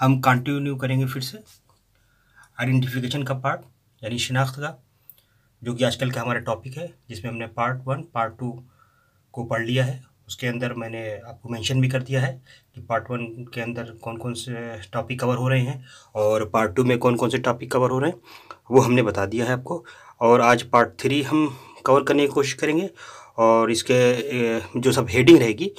हम कंटिन्यू करेंगे फिर से आइडेंटिफिकेशन का पार्ट यानी शिनाख्त का जो कि आजकल का हमारा टॉपिक है जिसमें हमने पार्ट वन पार्ट टू को पढ़ लिया है उसके अंदर मैंने आपको मेंशन भी कर दिया है कि पार्ट वन के अंदर कौन कौन से टॉपिक कवर हो रहे हैं और पार्ट टू में कौन कौन से टॉपिक कवर हो रहे हैं वो हमने बता दिया है आपको और आज पार्ट थ्री हम कवर करने की कोशिश करेंगे और इसके जो सब हेडिंग रहेगी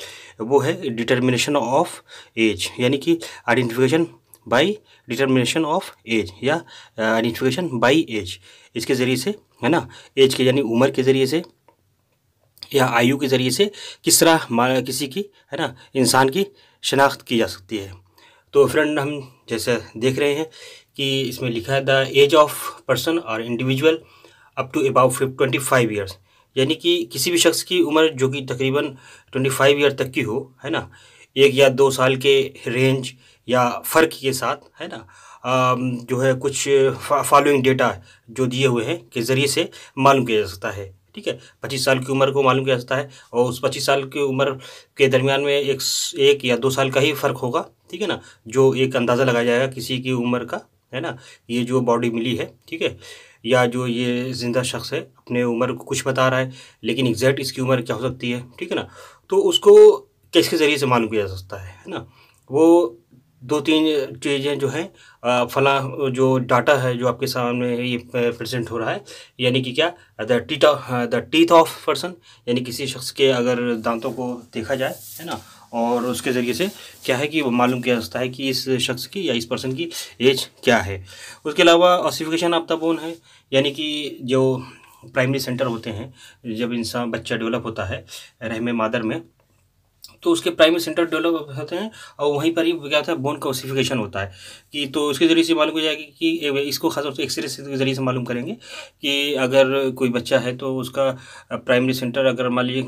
वो है डिटर्मिनेशन ऑफ एज यानी कि identification by determination of age या आइडेंटिफिकेशन बाई एज इसके ज़रिए से है ना एज के यानी उम्र के ज़रिए से या आयु के ज़रिए से किस तरह किसी की है ना इंसान की शनाख्त की जा सकती है तो फ्रेंड हम जैसे देख रहे हैं कि इसमें लिखा है द एज ऑफ पर्सन और individual up to about twenty five years यानी कि किसी भी शख्स की उम्र जो कि तकरीबन ट्वेंटी फाइव ईयर तक की हो है ना एक या दो साल के रेंज या फ़र्क के साथ है ना जो है कुछ फॉलोइंग डेटा जो दिए हुए हैं के ज़रिए से मालूम किया जा सकता है ठीक है पच्चीस साल की उम्र को मालूम किया जाता है और उस पच्चीस साल की उम्र के दरमियान में एक एक या दो साल का ही फ़र्क होगा ठीक है ना जो एक अंदाज़ा लगाया जाएगा किसी की उम्र का है ना ये जो बॉडी मिली है ठीक है या जो ये ज़िंदा शख्स है अपने उम्र को कुछ बता रहा है लेकिन एग्जैक्ट इसकी उम्र क्या हो सकती है ठीक है ना तो उसको किसके ज़रिए से मालूम किया जा सकता है है ना वो दो तीन चीज़ें जो है फला जो डाटा है जो आपके सामने ये प्रेजेंट हो रहा है यानी कि क्या द टीट हाँ, द टीथ ऑफ पर्सन यानी किसी शख्स के अगर दांतों को देखा जाए है ना और उसके ज़रिए से क्या है कि वो मालूम किया जाता है कि इस शख्स की या इस पर्सन की एज क्या है उसके अलावा ऑसिफिकेशन ऑफ द बोन है यानी कि जो प्राइमरी सेंटर होते हैं जब इंसान बच्चा डेवलप होता है रहम मादर में तो उसके प्राइमरी सेंटर डेवलप होते हैं और वहीं पर ही क्या होता है बोन का होता है कि तो उसके जरिए से मालूम हो जाएगी कि इसको खासतौर से एक्सरे के जरिए से मालूम करेंगे कि अगर कोई बच्चा है तो उसका प्राइमरी सेंटर अगर मान लीजिए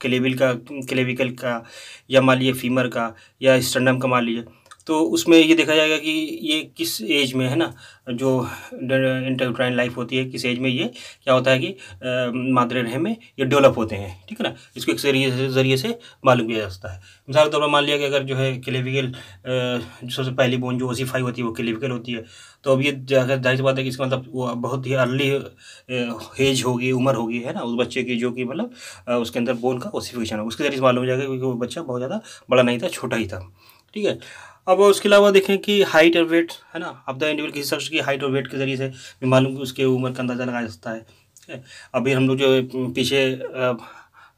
क्लेविल का केलेविकल का या मान लीजिए फीमर का या स्टंडम का मान लीजिए तो उसमें ये देखा जाएगा कि ये किस एज में है ना जो इंटरक्राइन लाइफ होती है किस एज में ये क्या होता है कि मादरे रहे में ये डेवलप होते हैं ठीक है ना इसको एक जरिए से जरिए से मालूम किया जा सकता है मिसाल के तौर पर मान लिया कि अगर जो है क्लेविकल सबसे पहली बोन जो ओसीफाई होती है वो क्लेविकल होती है तो अब ये जाहिर बात है कि इसका मतलब वो बहुत ही अर्ली एज होगी उम्र होगी है ना उस बच्चे की जो कि मतलब उसके अंदर बोन का ओसीफिकेशन हो उसके जरिए से मालूम हो जाएगा क्योंकि वो बच्चा बहुत ज़्यादा बड़ा नहीं था छोटा ही था ठीक है अब उसके अलावा देखें कि हाइट और वेट है ना अब द तो इंडिविजुअल किसी शख्स की हाइट और वेट के जरिए से मालूम कि उसके उम्र का अंदाज़ा लगाया जाता सकता है अभी हम लोग जो पीछे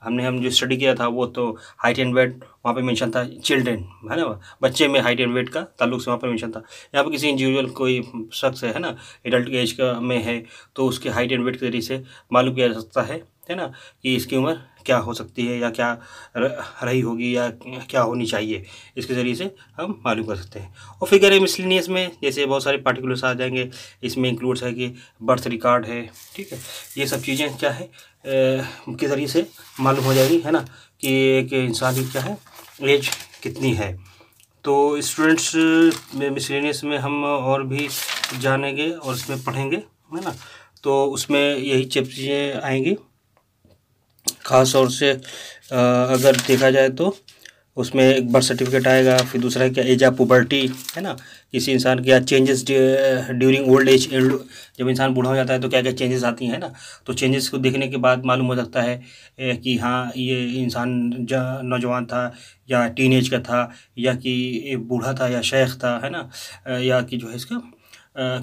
हमने हम जो स्टडी किया था वो तो हाइट एंड वेट वहाँ पे मेंशन था चिल्ड्रेन है ना बच्चे में हाइट एंड वेट का ताल्लुक से वहाँ पर मेंशन था यहाँ पर किसी इंडिविजुअल कोई शख्स है ना एडल्ट एज का में है तो उसके हाइट एंड वेट के जरिए से मालूम किया जा सकता है है ना कि इसकी उम्र क्या हो सकती है या क्या रही होगी या क्या होनी चाहिए इसके ज़रिए से हम मालूम कर सकते हैं और फिगर है मिसलिनियस में जैसे बहुत सारे पार्टिकुलर्स आ जाएंगे इसमें इंक्लूड्स है कि बर्थ रिकॉर्ड है ठीक है ये सब चीज़ें क्या है के ज़रिए से मालूम हो जाएगी है ना कि एक इंसान की क्या है एज कितनी है तो स्टूडेंट्स मिसलिनियस में हम और भी जानेंगे और इसमें पढ़ेंगे है ना तो उसमें यही चीज़ें आएंगी ख़ास तौर से अगर देखा जाए तो उसमें एक बर्थ सर्टिफिकेट आएगा फिर दूसरा क्या एज ऑफ पुबर्टी है ना किसी इंसान के या चेंजेस ड्यूरिंग ओल्ड एज जब इंसान बूढ़ा हो जाता है तो क्या क्या चेंजेस आती हैं ना तो चेंजेस को देखने के बाद मालूम हो सकता है कि हाँ ये इंसान नौजवान था या टीन एज का था या कि बूढ़ा था या शेख था है ना या कि जो है इसका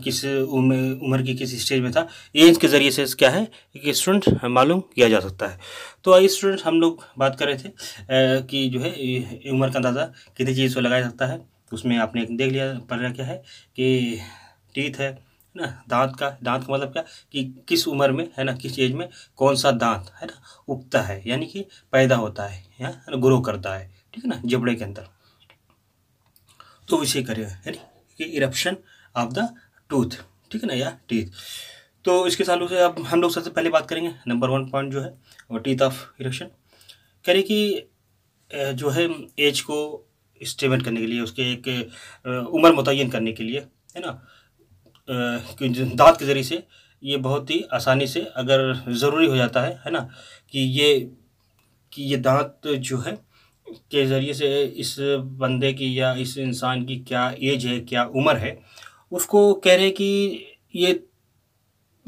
किस उम्र उम्र की किस स्टेज में था ये इसके ज़रिए से क्या है कि स्टूडेंट मालूम किया जा सकता है तो आइए स्टूडेंट हम लोग बात कर रहे थे कि जो है उम्र का अंदाज़ा कितनी चीज़ को लगाया जाता है उसमें आपने देख लिया पढ़ रहा क्या है कि टीथ है ना दांत का दांत का मतलब क्या कि किस उम्र में है ना किस एज में कौन सा दांत है ना उगता है यानी कि पैदा होता है या ग्रो करता है ठीक है ना जबड़े के अंदर तो उसे करिए है ना कि इरप्शन ऑफ द टूथ ठीक है ना या टीथ तो इसके सालों से अब हम लोग सबसे पहले बात करेंगे नंबर वन पॉइंट जो है वो टीथ ऑफ इरेक्शन कह रही कि जो है एज को स्टेमेंट करने के लिए उसके एक उम्र मुतन करने के लिए है ना दांत के ज़रिए से ये बहुत ही आसानी से अगर ज़रूरी हो जाता है है ना कि ये कि ये दांत जो है के ज़रिए से इस बंदे की या इस इंसान की क्या एज है क्या उम्र है उसको कह रहे हैं कि ये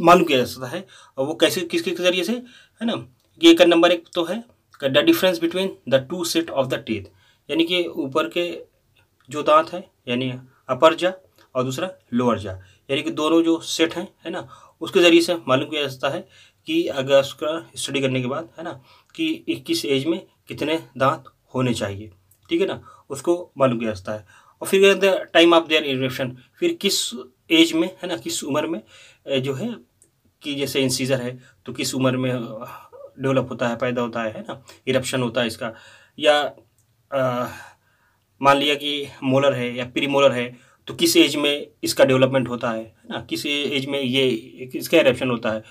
मालूम किया जा सकता है और वो कैसे किसके जरिए से है ना ये का नंबर एक तो है the difference between the two set of the teeth यानी कि ऊपर के जो दांत है यानी अपर जा और दूसरा लोअर जा यानी कि दोनों जो सेट हैं है ना उसके ज़रिए से मालूम किया जा सकता है कि अगर उसका स्टडी करने के बाद है ना कि इक्कीस एज में कितने दांत होने चाहिए ठीक है ना उसको मालूम किया जाता है और फिर कहते हैं टाइम ऑफ देयर इरेक्शन फिर किस एज में है ना किस उम्र में जो है कि जैसे इंसीजर है तो किस उम्र में डेवलप होता है पैदा होता है है ना इरप्शन होता है इसका या मान लिया कि मोलर है या प्री मोलर है तो किस एज में इसका डेवलपमेंट होता है है ना किस एज में ये इसका इरप्शन होता है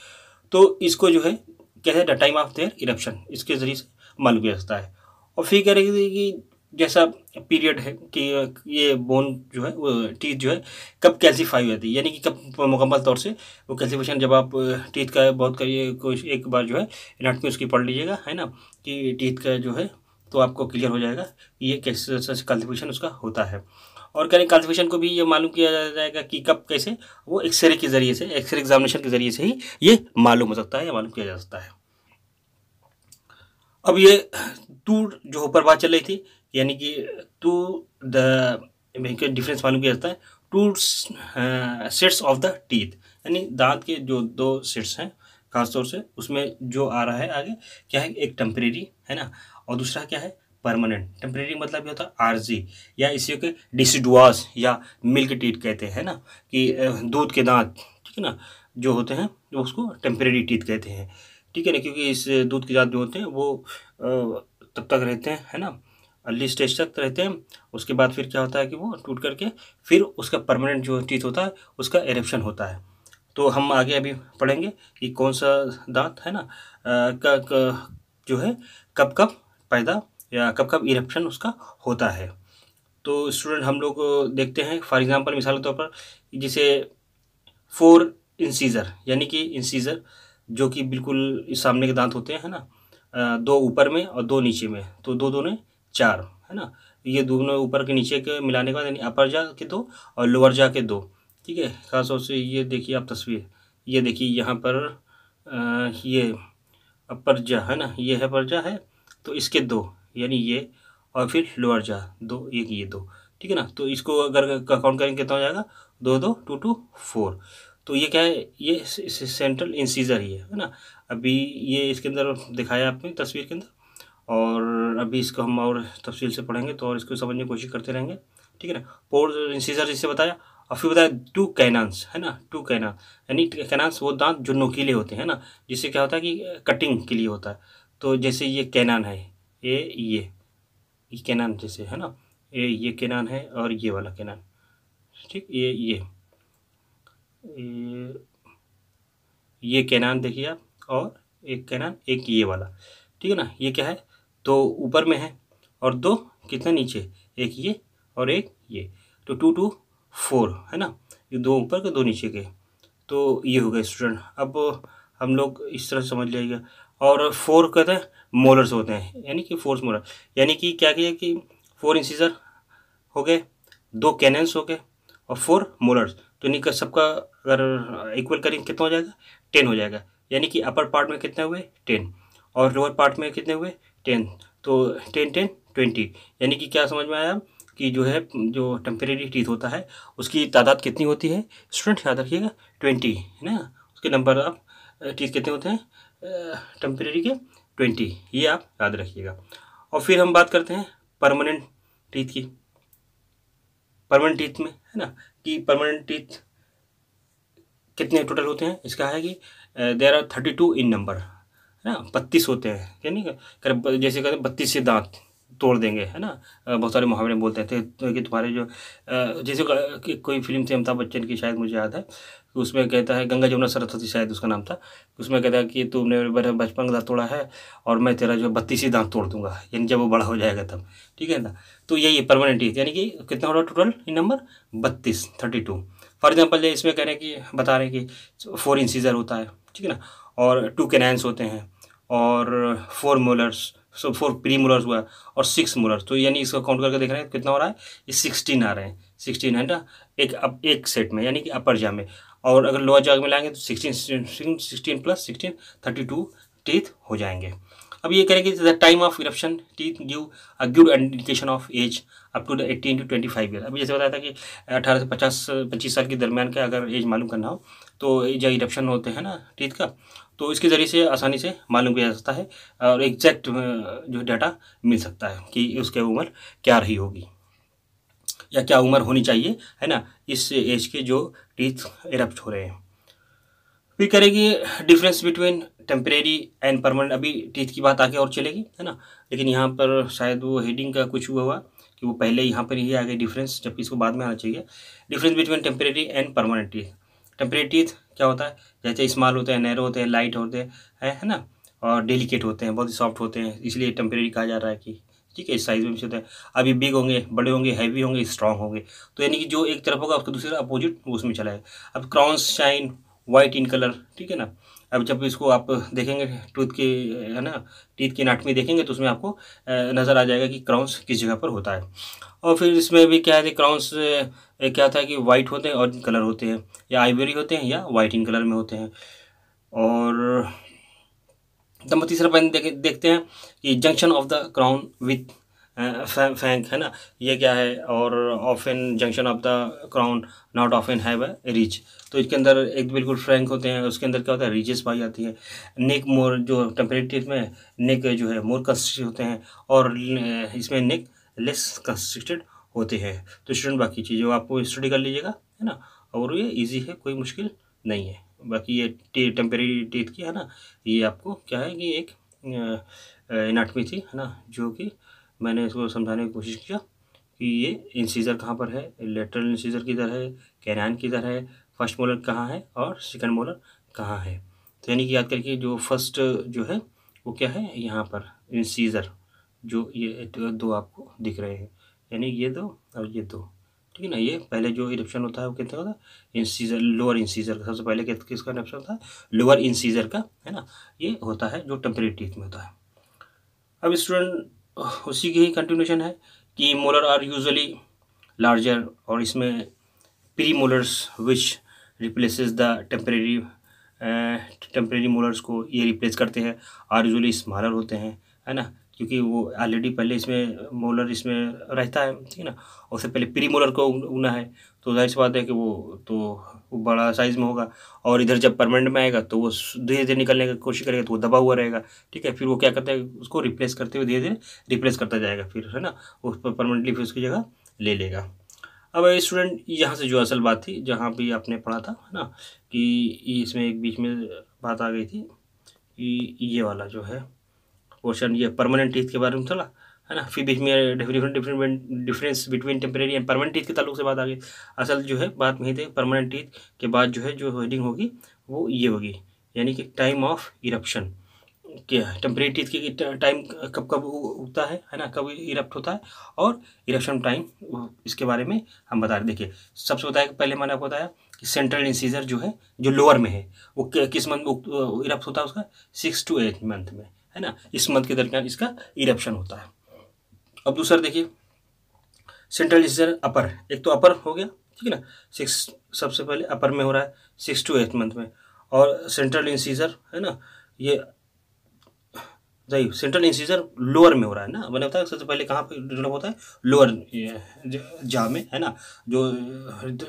तो इसको जो है कहते हैं टाइम ऑफ देयर इरप्शन इसके ज़रिए से मालूम किया जाता है और फिर कह रहे कि जैसा पीरियड है कि ये बोन जो है वो टीथ जो है कब कैल्सीफाई हो जाती है यानी कि कब मुकम्मल तौर से वो कैल्सीफिकेशन जब आप टीथ का बहुत करिए कुछ एक बार जो है में उसकी पढ़ लीजिएगा है ना कि टीथ का जो है तो आपको क्लियर हो जाएगा कि ये कैसे कैल्सीफिकेशन उसका होता है और कहें कैल्सीफिकेशन को भी ये मालूम किया जाएगा कि कब कैसे वो एक्सरे के ज़रिए से एक्सरे एग्जामिनेशन के ज़रिए से ही ये मालूम हो सकता है या मालूम किया जा सकता है अब ये टूट जो ऊपर बात चल रही थी यानी कि टू द डिफरेंस मालूम किया जाता है two sets of the teeth यानी दांत के जो दो सेट्स हैं खासतौर से उसमें जो आ रहा है आगे क्या है एक टेम्परेरी है ना और दूसरा क्या है परमानेंट टेम्परेरी मतलब ये होता है आरजी या इसी के डिसिडुआस या मिल्क टीथ कहते हैं ना कि दूध के दांत ठीक है ना जो होते हैं वो उसको टेम्परेरी टीथ कहते हैं ठीक है ना क्योंकि इस दूध के दांत जो होते हैं वो तब तक रहते हैं है ना अर्ली स्टेज तक रहते हैं उसके बाद फिर क्या होता है कि वो टूट करके फिर उसका परमानेंट जो टीथ होता है उसका एरेप्शन होता है तो हम आगे अभी पढ़ेंगे कि कौन सा दांत है ना क, क, जो है कब कब पैदा या कब कब इरेप्शन उसका होता है तो स्टूडेंट हम लोग देखते हैं फॉर एग्जांपल मिसाल के तौर पर जिसे फोर इंसीजर यानी कि इंसीजर जो कि बिल्कुल सामने के दांत होते हैं ना दो ऊपर में और दो नीचे में तो दो दोनों चार है ना ये दोनों ऊपर के नीचे के मिलाने के बाद यानी अपर जा के दो और लोअर जा के दो ठीक है खासतौर से ये देखिए आप तस्वीर ये देखिए यहाँ पर आ, ये अपर जा है ना ये है परजा जा है तो इसके दो यानी ये और फिर लोअर जा दो एक ये दो ठीक है ना तो इसको अगर काउंट करेंगे कितना हो जाएगा दो दो टू टू फोर तो ये क्या है ये सेंट्रल इंसीजर ही है ना अभी ये इसके अंदर दिखाया आपने तस्वीर के अंदर और अभी इसको हम और तफसील से पढ़ेंगे तो और इसको समझने की कोशिश करते रहेंगे ठीक है ना पोर इंसीजर जिससे बताया और फिर बताया टू कैनान्स है ना टू कैनान यानी कैनान्स वो दांत जो नोकीले होते हैं ना जिससे क्या होता है कि कटिंग के लिए होता है तो जैसे ये कैनान है ये ये ये कैनान जैसे है ना ये ये कैनान है और ये वाला कैनान ठीक ये ये ये कैनान देखिए आप और एक कैनान एक ये वाला ठीक है ना ये क्या है दो ऊपर में है और दो कितना नीचे एक ये और एक ये तो टू टू फोर है ना ये दो ऊपर के दो नीचे के तो ये हो गया स्टूडेंट अब हम लोग इस तरह समझ लिया और फोर कहते हैं मोलर्स होते हैं यानी कि फोर्स मोलर यानी कि क्या किया कि फोर इंसीजर हो गए दो कैनन्स हो गए और फोर मोलर्स तो कि सबका अगर इक्वल करेंगे कितना हो जाएगा टेन हो जाएगा यानी कि अपर पार्ट में कितने हुए टेन और लोअर पार्ट में कितने हुए टेन तो टेन टेन ट्वेंटी यानी कि क्या समझ में आया कि जो है जो टेम्परेरी टीथ होता है उसकी तादाद कितनी होती है स्टूडेंट याद रखिएगा ट्वेंटी है ना उसके नंबर आप टीथ कितने होते हैं टेम्परेरी के ट्वेंटी ये आप याद रखिएगा और फिर हम बात करते हैं परमानेंट टीथ की परमानेंट टीथ में है ना कि परमानेंट टीथ कितने टोटल होते हैं इसका है कि there are thirty two in number ना बत्तीस होते हैं यानी करीब जैसे कहते हैं बत्तीस से दांत तोड़ देंगे है ना बहुत सारे मुहावरे बोलते थे तो, तो कि तुम्हारे जो जैसे कोई फिल्म थी अमिताभ बच्चन की शायद मुझे याद है उसमें कहता है गंगा जमुना सरस्वती शायद उसका नाम था उसमें कहता है कि तुमने बचपन का दांत तोड़ा है और मैं तेरा जो बत्तीस ही दांत तोड़ दूंगा यानी जब वो बड़ा हो जाएगा तब ठीक है ना तो यही परमानेंट ही यानी कि कितना हो रहा टोटल इन नंबर बत्तीस थर्टी टू फॉर एग्जाम्पल इसमें कह रहे हैं कि बता रहे हैं कि फोर इंसीजर होता है ठीक है ना और टू कैनैंस होते हैं और four molars so four premolars हुआ और सिक्स मोलर्स तो यानी इसका काउंट करके देख रहे हैं कितना हो रहा है ये सिक्सटीन आ रहे हैं सिक्सटीन है ना एक अब एक सेट में यानी कि अपर जाम में और अगर लोअर जाग में लाएंगे तो sixteen sixteen plus sixteen thirty two teeth हो जाएंगे अब ये करेंगे the time of eruption teeth give a good indication of age up to the eighteen to twenty five year अभी जैसे बताया था कि अठारह से पचास पच्चीस साल के दरमियान का अगर एज मालूम करना हो तो जो इरप्शन होते हैं ना टीथ का तो इसके ज़रिए से आसानी से मालूम किया जा सकता है और एग्जैक्ट जो डाटा मिल सकता है कि उसके उम्र क्या रही होगी या क्या उम्र होनी चाहिए है ना इस एज के जो टीथ इरप्ट हो रहे हैं फिर करेगी difference between temporary and permanent अभी टीथ की बात आगे और चलेगी है ना लेकिन यहाँ पर शायद वो हेडिंग का कुछ हुआ हुआ कि वो पहले यहाँ पर ही आ गए डिफरेंस जबकि इसको बाद में आना चाहिए difference between temporary and permanent teeth temporary teeth क्या होता है जैसे स्मॉल होते हैं नैरो होते हैं लाइट होते हैं है ना और डेलीकेट होते हैं बहुत ही सॉफ्ट होते हैं इसलिए टेम्परेरी कहा जा रहा है कि ठीक है इस साइज़ में भी होता है अभी बिग होंगे बड़े होंगे हैवी होंगे स्ट्रॉन्ग होंगे तो यानी कि जो एक तरफ होगा उसका दूसरे अपोजिट उसमें चला है अब crowns shine white in colour ठीक है ना अब जब इसको आप देखेंगे टूथ के है ना टीथ की नाटमी देखेंगे तो उसमें आपको नज़र आ जाएगा कि क्राउंस किस जगह पर होता है और फिर इसमें भी क्या है क्राउंस क्या होता है कि वाइट होते हैं और कलर होते हैं या आईवेरी होते हैं या वाइट इन कलर में होते हैं और तब तो तीसरा पॉइंट देखते हैं कि junction of the crown with fang है ना ये क्या है और of in junction of the crown not of have है रिच तो इसके अंदर एक बिल्कुल फ्रैंक होते हैं उसके अंदर क्या होता है रिजेस पाई जाती है नेक मोर जो टेम्परेटिव में नेक जो है मोर कंस्ट्रिक्ट होते हैं और इसमें नेक लेस कंस्ट्रिक्टेड होते हैं तो स्टूडेंट बाकी चीज़ें आपको स्टडी कर लीजिएगा है ना और ये ईजी है कोई मुश्किल नहीं है बाकी ये टेम्परेरी टेथ की है ना ये आपको क्या है कि एक इनाटमी थी है ना जो कि मैंने इसको समझाने की कोशिश किया कि ये इंसीजर कहाँ पर है लेटरल इंसीजर किधर है कैरान किधर है फर्स्ट मोलर कहाँ है और सेकेंड मोलर कहाँ है तो यानी कि याद करके जो फर्स्ट जो है वो क्या है यहाँ पर इंसीजर जो ये दो आपको दिख रहे हैं यानी ये दो और ये दो ठीक है ना ये पहले जो इरप्शन होता है वो कितना होता है इंसीजर लोअर इंसीजर का सबसे पहले किसका इरप्शन होता है लोअर इंसीजर का है ना ये होता है जो टेम्परेरी टीथ में होता है अब स्टूडेंट उसी की ही कंटिन्यूशन है कि मोलर आर यूजुअली लार्जर और इसमें premolars which replace the temporary temporary molars को ये रिप्लेस करते हैं आर यूजली स्मॉलर होते हैं है ना क्योंकि वो ऑलरेडी पहले इसमें मोलर इसमें रहता है ठीक है ना और उससे पहले प्री मोलर को उगना है तो जाहिर सी बात है कि वो तो वो बड़ा साइज़ में होगा और इधर जब परमानेंट में आएगा तो वो धीरे धीरे निकलने की कोशिश करेगा तो वो दबा हुआ रहेगा ठीक है फिर वो क्या करता है उसको रिप्लेस करते हुए धीरे धीरे रिप्लेस करता जाएगा फिर है ना उस पर परमानेंटली फिर उसकी जगह ले लेगा अब स्टूडेंट यहाँ से जो असल बात थी जहाँ भी आपने पढ़ा था है ना कि इसमें एक बीच में बात आ गई थी कि ये वाला जो है क्वेश्चन ये परमानेंट टीथ के बारे में था ना है ना फिर बीच में different different difference between temporary and permanent teeth के ताल्लुक से बात आ गई असल जो है बात नहीं थी परमानेंट टीथ के बाद जो है जो हेडिंग होगी वो ये होगी यानी कि टाइम ऑफ इरप्शन क्या टेम्प्रेरी टेम्परेरी टीथ की टाइम कब कब उगता है है ना कब इरप्ट होता है और इरप्शन टाइम इसके बारे में हम बता रहे देखिए सबसे बताया पहले मैंने आपको बताया कि सेंट्रल इंसीजर जो है जो लोअर में है वो किस मंथ में इरप्ट होता है उसका सिक्स टू एट मंथ में है ना इस मंथ के दरमियान इसका इरप्शन होता है अब दूसरा देखिए सेंट्रल डिसीजन अपर एक तो अपर हो गया ठीक है ना सिक्स सबसे पहले अपर में हो रहा है सिक्स टू एट मंथ में और सेंट्रल इंसीजर है ना ये जाइए सेंट्रल इंसीजर लोअर में हो रहा है ना मैंने बताया सबसे पहले कहाँ पे डेवलप होता है लोअर जा में है ना जो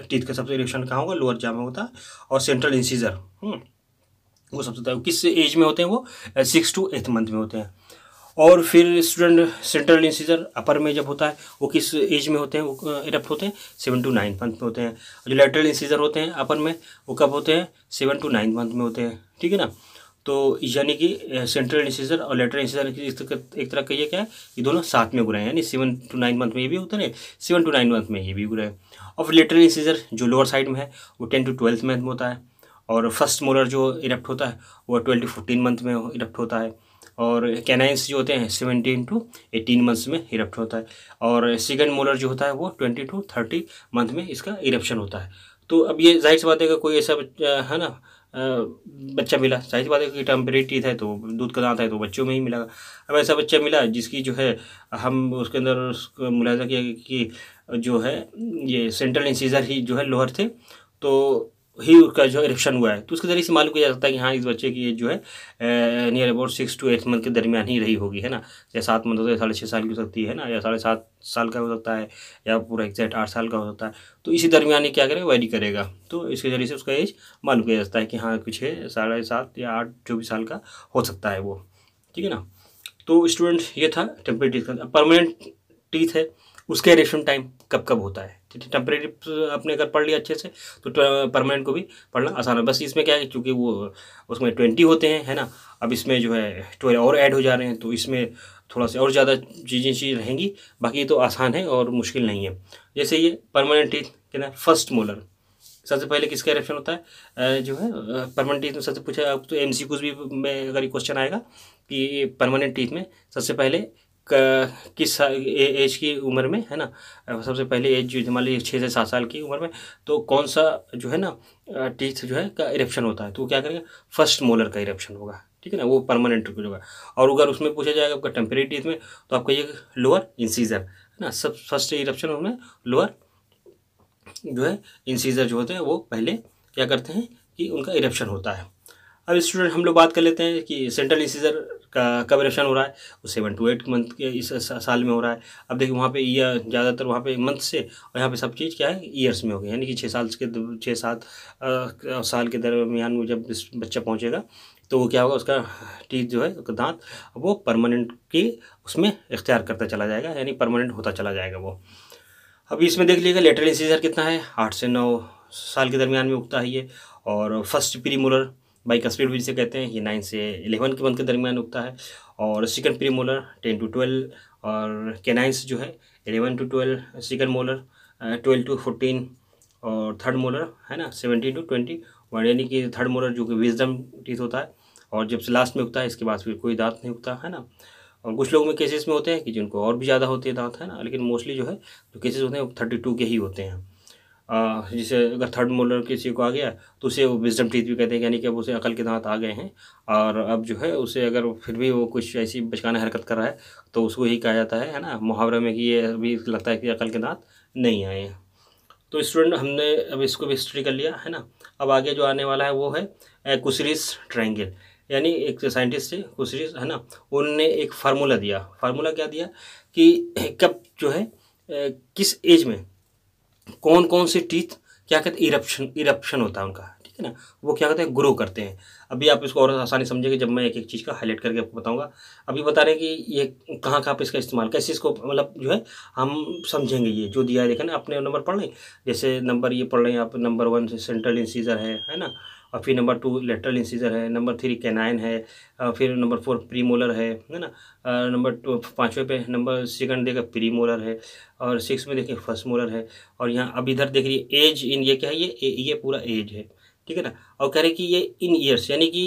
टीथ का सबसे इलेक्शन कहाँ होगा लोअर जा में होता है और सेंट्रल हम्म, इंसीजर वो सबसे ज़्यादा किस एज में होते हैं वो सिक्स टू एथ मंथ में होते हैं और फिर स्टूडेंट सेंट्रल इंसीजर अपर में जब होता है वो किस एज में होते हैं वो इरप्ट होते हैं सेवन टू नाइन मंथ में होते हैं जो लेटरल इंसीजर होते हैं अपर में वो कब होते हैं सेवन टू नाइन्थ मंथ में होते हैं ठीक है ना तो यानी कि सेंट्रल इंसीजर और लेटरल इंसीजर एक तरह कहिए क्या है ये दोनों साथ में बुराए हैं यानी सेवन टू नाइन मंथ में ये भी होते हैं सेवन टू नाइन मंथ में ये भी बुराए और फिर लेटरल इंसीजर जो लोअर साइड में है वो टेन टू ट्वेल्थ मंथ में होता है और फर्स्ट मोलर जो इरप्ट होता है वह ट्वेल्व टू फोर्टीन मंथ में इरप्ट होता है और कैनाइंस जो होते हैं सेवनटीन टू एटीन मंथ्स में इरप्ट होता है और सेकेंड मोलर जो होता है वो ट्वेंटी टू थर्टी मंथ में इसका इरप्शन होता है तो अब ये जाहिर सी बात है कि कोई ऐसा है ना बच्चा मिला जाहिर सी बात है कि टेम्परेटी है तो दूध का दांत है तो बच्चों में ही मिला अब ऐसा बच्चा मिला जिसकी जो है हम उसके अंदर मुलायजा किया कि जो है ये सेंट्रल इंसीजर ही जो है लोहर थे तो ही उसका जो इरेक्शन हुआ है तो उसके ज़रिए से मालूम किया जा सकता है कि हाँ इस बच्चे की एज जो है near about six to eight month के दरमियान ही रही होगी है ना या सात मंथ होता है साढ़े छः साल की हो सकती है ना या साढ़े सात साल का हो सकता है या पूरा एग्जैक्ट आठ साल का हो सकता है तो इसी दरमियान ही क्या करेगा वैरी करेगा तो इसके ज़रिए से उसका एज मालूम किया जा सकता है कि हाँ कुछ साढ़े सात या आठ जो भी साल का हो सकता है वो ठीक है ना तो स्टूडेंट ये था टेम्परेरी टीथ का परमानेंट टीथ है उसका इरेक्शन टाइम कब कब होता है टेम्परेरी अपने अगर पढ़ लिया अच्छे से तो परमानेंट को भी पढ़ना आसान है बस इसमें क्या है क्योंकि वो उसमें ट्वेंटी होते हैं है ना अब इसमें जो है ट्वेल्व और ऐड हो जा रहे हैं तो इसमें थोड़ा सा और ज़्यादा चीज़ें चीज़ रहेंगी बाकी तो आसान है और मुश्किल नहीं है जैसे ये परमानेंट टीथ क्या है फर्स्ट मोलर सबसे पहले किसका रिएक्शन होता है जो है परमानेंट टीथ में सबसे पूछा अब तो एम सी भी में अगर ये क्वेश्चन आएगा कि परमानेंट टीथ में सबसे पहले किस एज की उम्र में है ना सबसे पहले एज जो मान लीजिए छः से सात साल की उम्र में तो कौन सा जो है ना टीथ जो है का इरेप्शन होता है तो क्या करेगा फर्स्ट मोलर का इरेप्शन होगा ठीक है ना वो परमानेंट होगा और अगर उसमें पूछा जाएगा आपका टेम्परेरी टीथ में तो आपका ये लोअर इंसीजर है ना सब फर्स्ट इरेप्शन में लोअर जो है इंसीजर जो होते हैं वो पहले क्या करते हैं कि उनका इरेप्शन होता है अब स्टूडेंट हम लोग बात कर लेते हैं कि सेंट्रल इंसीजर का कब इरेप्शन हो रहा है वो सेवन टू एट मंथ के इस साल में हो रहा है अब देखिए वहाँ पे ईयर ज़्यादातर वहाँ पे मंथ से और यहाँ पे सब चीज़ क्या है ईयर्स में हो गई यानी कि छः साल के छः सात साल के दरमियान में जब बच्चा पहुँचेगा तो वो क्या होगा उसका टीथ जो है उसका दांत वो परमानेंट की उसमें इख्तियार करता चला जाएगा यानी परमानेंट होता चला जाएगा वो अभी इसमें देख लीजिएगा लेटरल इंसीजर कितना है आठ से नौ साल के दरमियान में उगता है ये और फर्स्ट प्रीमोलर बाई स्पीड भी जिसे कहते हैं ये नाइन से इलेवन के मंथ के दरमियान उगता है और second premolar ten to twelve और केनाइंस जो है eleven to twelve second molar twelve to fourteen और थर्ड मोलर है ना सेवेंटीन टू ट्वेंटी और यानी कि थर्ड मोलर जो कि विजडम टीथ होता है और जब से लास्ट में उगता है इसके बाद फिर कोई दांत नहीं उगता है ना और कुछ लोगों में केसेस में होते हैं कि जिनको और भी ज़्यादा होते हैं दांत है ना लेकिन मोस्टली जो है जो केसेस होते हैं वो थर्टी टू के ही होते हैं जिसे अगर थर्ड मोलर किसी को आ गया तो उसे वो विजडम टीथ भी कहते हैं यानी कि अब उसे अकल के दांत आ गए हैं और अब जो है उसे अगर फिर भी वो कुछ ऐसी बचकाना हरकत कर रहा है तो उसको ही कहा जाता है है ना मुहावरे में कि ये अभी लगता है कि अकल के दांत नहीं आए हैं तो स्टूडेंट हमने अब इसको भी हिस्ट्री कर लिया है ना अब आगे जो आने वाला है वो है कुसरिस ट्राइंगल यानी एक साइंटिस्ट थे कुसरिस है ना उनने एक फार्मूला दिया फार्मूला क्या दिया कि कब जो है किस एज में कौन कौन से टीथ क्या कहते हैं इरप्शन इरप्शन होता है उनका ठीक है ना वो क्या कहते हैं ग्रो करते हैं अभी आप इसको और आसानी समझेंगे जब मैं एक एक चीज़ का हाईलाइट करके आपको बताऊंगा अभी बता रहे हैं कि ये कहाँ कहाँ पर इसका इस्तेमाल कैसे इसको मतलब जो है हम समझेंगे ये जो दिया है देखें ना अपने नंबर पढ़ लें जैसे नंबर ये पढ़ लें आप नंबर वन से सेंट्रल इंसीजर है है ना और फिर नंबर टू लेटरल इंसीजर है नंबर थ्री कैनाइन है फिर नंबर फोर प्रीमोलर है है ना नंबर टू पाँचवें पे नंबर सेकंड प्री प्रीमोलर है और सिक्स में देखिए फर्स्ट मोलर है और यहाँ अब इधर देख रही एज इन ये क्या है ये ये पूरा एज है ठीक है ना और कह रहे कि ये इन ईयर्स यानी कि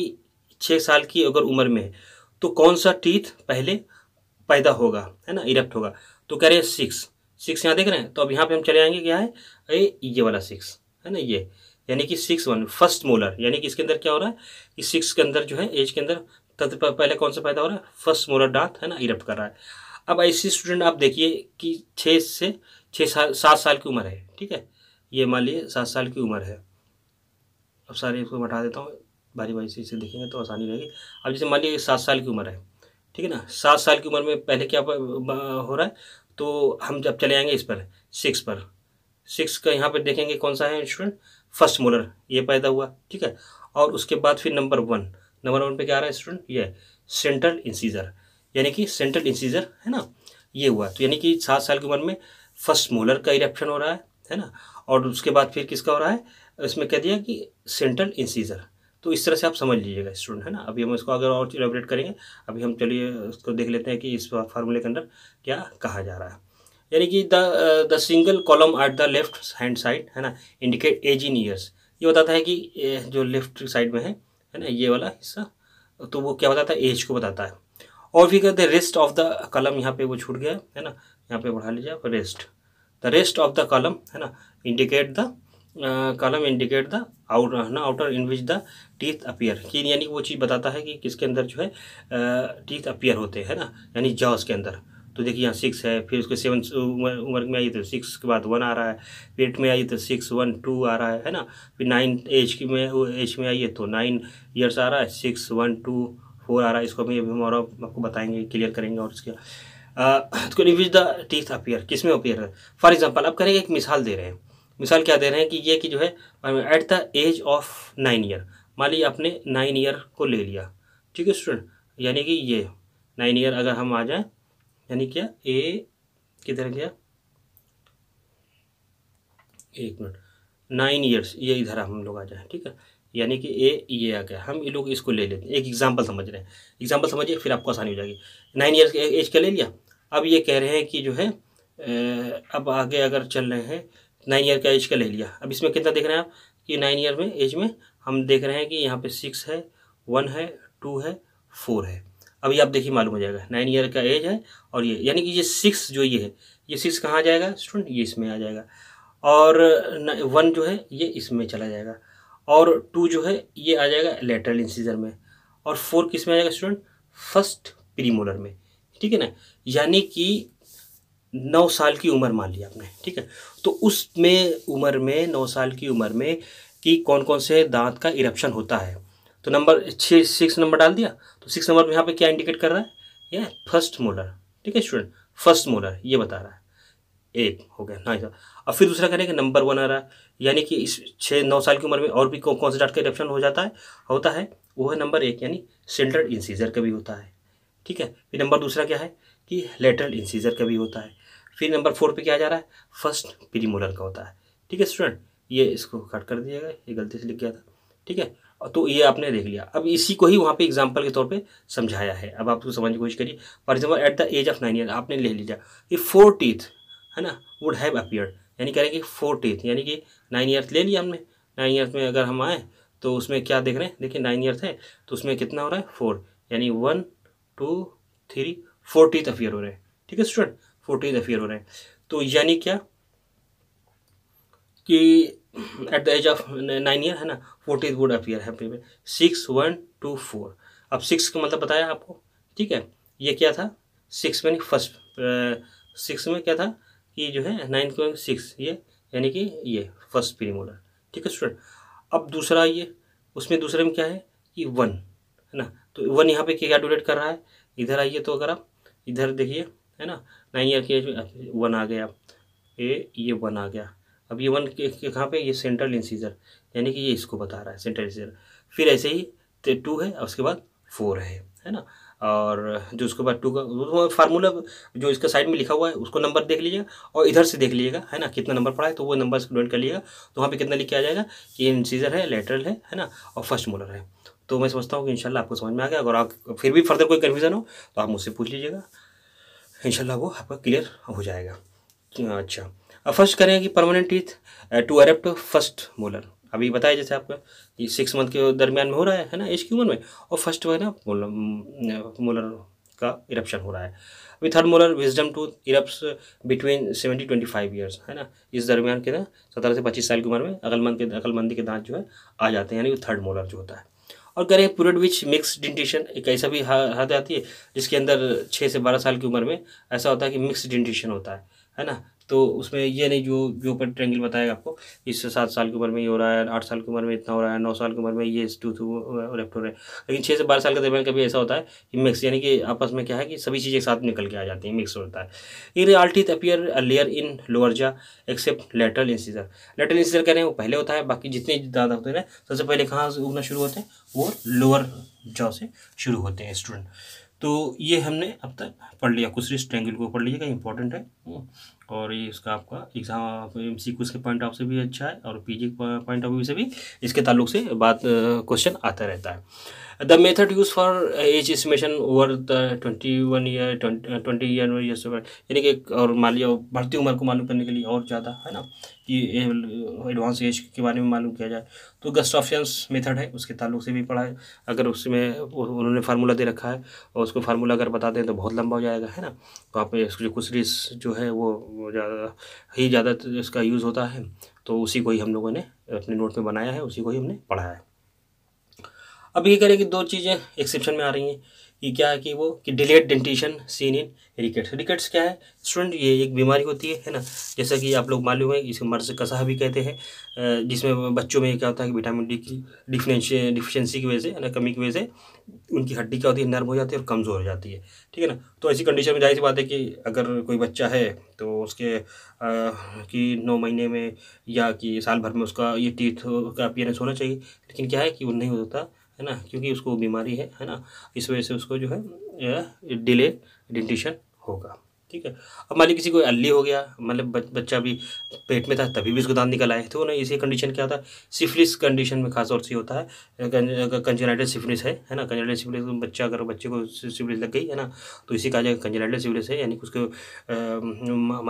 छः साल की अगर उम्र में है तो कौन सा टीथ पहले पैदा होगा है ना इरप्ट होगा तो कह रहे हैं सिक्स सिक्स यहाँ देख रहे हैं तो अब यहाँ पे हम चले आएंगे क्या है ये वाला सिक्स है ना ये यानी कि सिक्स वन फर्स्ट मोलर यानी कि इसके अंदर क्या हो रहा है कि सिक्स के अंदर जो है एज के अंदर तद पहले कौन सा फायदा हो रहा है फर्स्ट मोलर डांत है ना इरप कर रहा है अब ऐसी स्टूडेंट आप देखिए कि छः से छः साल सात साल की उम्र है ठीक है ये मान लीजिए सात साल की उम्र है अब सारे इसको हटा देता हूँ भारी बारी से देखेंगे तो आसानी रहेगी अब जैसे मान लीजिए सात साल की उम्र है ठीक है ना सात साल की उम्र में पहले क्या हो रहा है तो हम जब चले आएंगे इस पर सिक्स पर सिक्स का यहाँ पे देखेंगे कौन सा है स्टूडेंट फर्स्ट मोलर ये पैदा हुआ ठीक है और उसके बाद फिर नंबर वन नंबर वन पे क्या आ रहा है स्टूडेंट ये सेंट्रल इंसीजर यानी कि सेंट्रल इंसीजर है ना ये हुआ तो यानी कि सात साल की उम्र में फर्स्ट मोलर का इरेप्शन हो रहा है है ना और उसके बाद फिर किसका हो रहा है इसमें कह दिया कि सेंट्रल इंसीजर तो इस तरह से आप समझ लीजिएगा स्टूडेंट है ना अभी हम इसको अगर और इलेबरेट करेंगे अभी हम चलिए उसको देख लेते हैं कि इस फार्मूले के अंदर क्या कहा जा रहा है यानी कि the the single column at the left hand side है ना इंडिकेट एज इन ईयर्स ये बताता है कि जो लेफ्ट साइड में है है ना ये वाला हिस्सा तो वो क्या बताता है एज को बताता है और भी कहते हैं रेस्ट ऑफ द कलम यहाँ पे वो छूट गया है ना यहाँ पे बढ़ा लीजिए आप rest the rest of the column है ना indicate the column indicate the outer है ना outer in which the teeth appear कि यानी वो चीज़ बताता है कि किसके अंदर जो है टीथ uh, अपियर होते हैं ना यानी जॉज के अंदर तो देखिए यहाँ सिक्स है फिर उसके सेवन उम्र में आई तो सिक्स के बाद वन आ रहा है फिर एट में आई तो सिक्स वन टू आ रहा है है ना फिर नाइन एज की में एज में आई है तो नाइन ईयर्स आ रहा है सिक्स वन टू फोर आ रहा है इसको भी हम और आपको बताएंगे क्लियर करेंगे और इसके तो रिव्यूज द टीथ अपियर किस में अपियर है फॉर एग्जाम्पल आप करेंगे एक मिसाल दे रहे हैं मिसाल क्या दे रहे हैं कि ये कि जो है at the age of nine year मान लीजिए आपने नाइन ईयर को ले लिया ठीक है स्टूडेंट यानी कि ये नाइन ईयर अगर हम आ जाएँ यानी क्या ए किधर गया एक मिनट नाइन ईयर्स ये इधर हम लोग आ जाए ठीक है यानी कि ए ये आ गया हम ये लोग इसको ले लेते हैं एक एग्जाम्पल समझ रहे हैं एग्जाम्पल समझिए फिर आपको आसानी हो जाएगी नाइन ईयर्स एज का ले लिया अब ये कह रहे हैं कि जो है अब आगे अगर चल रहे हैं नाइन ईयर का एज का ले लिया अब इसमें कितना देख रहे हैं आप कि नाइन ईयर में एज में हम देख रहे हैं कि यहाँ पे सिक्स है वन है टू है फोर है अभी आप देखिए मालूम हो जाएगा नाइन ईयर का एज है और ये यानी कि ये सिक्स जो ये है ये सिक्स कहाँ आ जाएगा स्टूडेंट ये इसमें आ जाएगा और वन जो है ये इसमें चला जाएगा और टू जो है ये आ जाएगा लेटरल इंसीजर में और फोर किस में आ जाएगा स्टूडेंट फर्स्ट प्रीमोलर में ठीक है ना यानी कि नौ साल की उम्र मान ली आपने ठीक है तो उसमें उम्र में नौ साल की उम्र में कि कौन कौन से दांत का इरप्शन होता है तो नंबर छः सिक्स नंबर डाल दिया तो सिक्स नंबर में यहाँ पर क्या इंडिकेट कर रहा है ये फर्स्ट मोलर ठीक है स्टूडेंट फर्स्ट मोलर ये बता रहा है एक हो गया सर अब फिर दूसरा करें कि नंबर वन आ रहा है यानी कि इस छः नौ साल की उम्र में और भी कौन कौन सा डाट का इरेप्शन हो जाता है होता है वो है नंबर एक यानी सेंट्रल इंसीजर का भी होता है ठीक है फिर नंबर दूसरा क्या है कि लेटरल इंसीजर का भी होता है फिर नंबर फोर पे क्या जा रहा है फर्स्ट प्रीमोलर का होता है ठीक है स्टूडेंट ये इसको कट कर गया ये गलती से लिख गया था ठीक है तो ये आपने देख लिया अब इसी को ही वहाँ पे एग्जाम्पल के तौर पे समझाया है अब आप उसको समझने की कोशिश करिए for example at the age of nine year आपने ले लिया ये फोर टीथ है ना वुड हैव अपियर यानी कह रहे हैं कि फोर टीथ यानी कि नाइन ईयर्स ले लिया हमने नाइन ईयर्स में अगर हम आए तो उसमें क्या देख रहे हैं देखिए नाइन ईयर्स है तो उसमें कितना हो रहा है फोर यानी one two three four teeth appear हो रहे हैं ठीक है स्टूडेंट फोर टीथ अपियर हो रहे हैं तो यानी क्या कि at the age of nine year है ना फोर्टीथ वुड अपीयर है में सिक्स वन टू फोर अब सिक्स का मतलब बताया आपको ठीक है ये क्या था सिक्स में फर्स्ट सिक्स में क्या था कि जो है नाइन्थ में सिक्स ये यानी कि ये फर्स्ट प्रीमोलर ठीक है स्टूडेंट अब दूसरा ये उसमें दूसरे में क्या है कि वन है ना तो वन यहाँ पे क्या डोनेट कर रहा है इधर आइए तो अगर आप इधर देखिए है ना नाइन ईयर की एज में वन आ गया ये ये वन आ गया अब ये वन के कहाँ पे ये सेंट्रल इंसीजर यानी कि ये इसको बता रहा है सेंट्रल इंसीजर फिर ऐसे ही टू है और उसके बाद फोर है है ना और जो उसके बाद टू का फार्मूला जो इसका साइड में लिखा हुआ है उसको नंबर देख लीजिएगा और इधर से देख लीजिएगा है ना कितना नंबर पड़ा है तो वो नंबर स्टूडेंट कर लीजिएगा तो वहाँ पे कितना लिख के आ जाएगा कि इंसीजर है लेटरल है है ना और फर्स्ट मोलर है तो मैं समझता हूँ कि इंशाल्लाह आपको समझ में आ गया अगर आप फिर भी फर्दर कोई कन्फ्यूज़न हो तो आप मुझसे पूछ लीजिएगा इनशाला वो आपका क्लियर हो जाएगा अच्छा अब फर्स्ट करेंगे कि permanent teeth to erupt first molar अभी बताया जैसे आपका ये सिक्स मंथ के दरमियान में हो रहा है है ना एज की उम्र में और फर्स्ट वो है ना मोलर मोलर uh, का इरप्शन हो रहा है अभी third molar wisdom to erupts between seventy twenty five years है ना इस दरमियान के ना सत्रह से पच्चीस साल की उम्र में अगलमंद के अकलमंदी के दांत जो है आ जाते हैं यानी वो थर्ड मोलर जो होता है और करें पीरियड विच मिक्स डेंटिशन एक ऐसा भी हद आती है जिसके अंदर छः से बारह साल की उम्र में ऐसा होता है कि मिक्स डेंटिशन होता है है ना तो उसमें ये नहीं जो जो ऊपर ट्रेंगल बताएगा आपको इससे सात साल की उम्र में ये हो रहा है आठ साल की उम्र में इतना हो रहा है नौ साल की उम्र में ये टूथ लेफ्ट हो रहा है लेकिन छः से बारह साल के दरमियान कभी ऐसा होता है कि मिक्स यानी कि आपस में क्या है कि सभी चीज़ें एक साथ निकल के आ जाती हैं मिक्स होता है इन रियाल्टीथ अपियर लेयर in lower jaw except lateral incisor lateral incisor कह रहे हैं वो पहले होता है बाकी जितने ज़्यादा होते हैं ना सबसे पहले कहाँ से उगना शुरू होते हैं वो लोअर जॉ से शुरू होते हैं स्टूडेंट तो ये हमने अब तक पढ़ लिया कुछ रिस्ट ट्रैंगल को पढ़ लिया इंपॉर्टेंट है और ये इसका आपका एग्जाम एम सी के पॉइंट ऑफ से भी अच्छा है और P G point of view से भी इसके ताल्लुक से बात क्वेश्चन आता रहता है method use for age estimation over the twenty one year twenty year year uh, years यानी कि और मान लिया बढ़ती उम्र को मालूम करने के लिए और ज़्यादा है ना कि एडवांस एज uh, के बारे में मालूम किया जाए तो गस्ट ऑप्शंस मेथड है उसके ताल्लुक से भी पढ़ा है अगर उसमें उन्होंने फार्मूला दे रखा है और उसको फार्मूला अगर बता दें तो बहुत लंबा हो जाएगा है ना तो आप इसको जो कुछ रिस जो है वो ज़्यादा ही ज़्यादा तो इसका यूज़ होता है तो उसी को ही हम लोगों ने अपने नोट में बनाया है उसी को ही हमने पढ़ाया है अब ये करें कि दो चीज़ें एक्सेप्शन में आ रही हैं कि क्या है कि वो कि delayed dentition seen in rickets rickets क्या है स्टूडेंट ये एक बीमारी होती है है ना जैसा कि आप लोग मालूम है इसे मर्ज कसाह भी कहते हैं जिसमें बच्चों में क्या होता है कि विटामिन डी की डिफिशेंसी की वजह से है ना कमी की वजह से उनकी हड्डी क्या होती है नर्म हो जाती है और कमज़ोर हो जाती है ठीक है ना तो ऐसी कंडीशन में जाहिर सी बात है कि अगर कोई बच्चा है तो उसके कि नौ महीने में या कि साल भर में उसका ये टीथ का अपियरेंस होना चाहिए लेकिन क्या है कि वो नहीं होता है ना क्योंकि उसको बीमारी है है ना इस वजह से उसको जो है डिले डेंटिशन होगा ठीक है अब मान ली किसी को अल्ली हो गया मतलब बच्चा भी पेट में था तभी भी उसको दांत निकल आए तो ना इसी कंडीशन क्या होता है सिफिलिस कंडीशन में खास तौर से होता है कंजनाइटल सिफिलिस है है ना कंजनाइटल सिफिलिस बच्चा अगर बच्चे को सिफिलिस लग गई है ना तो इसी कहा जाएगा कंजनाइटल सिफिलिस है यानी कि उसके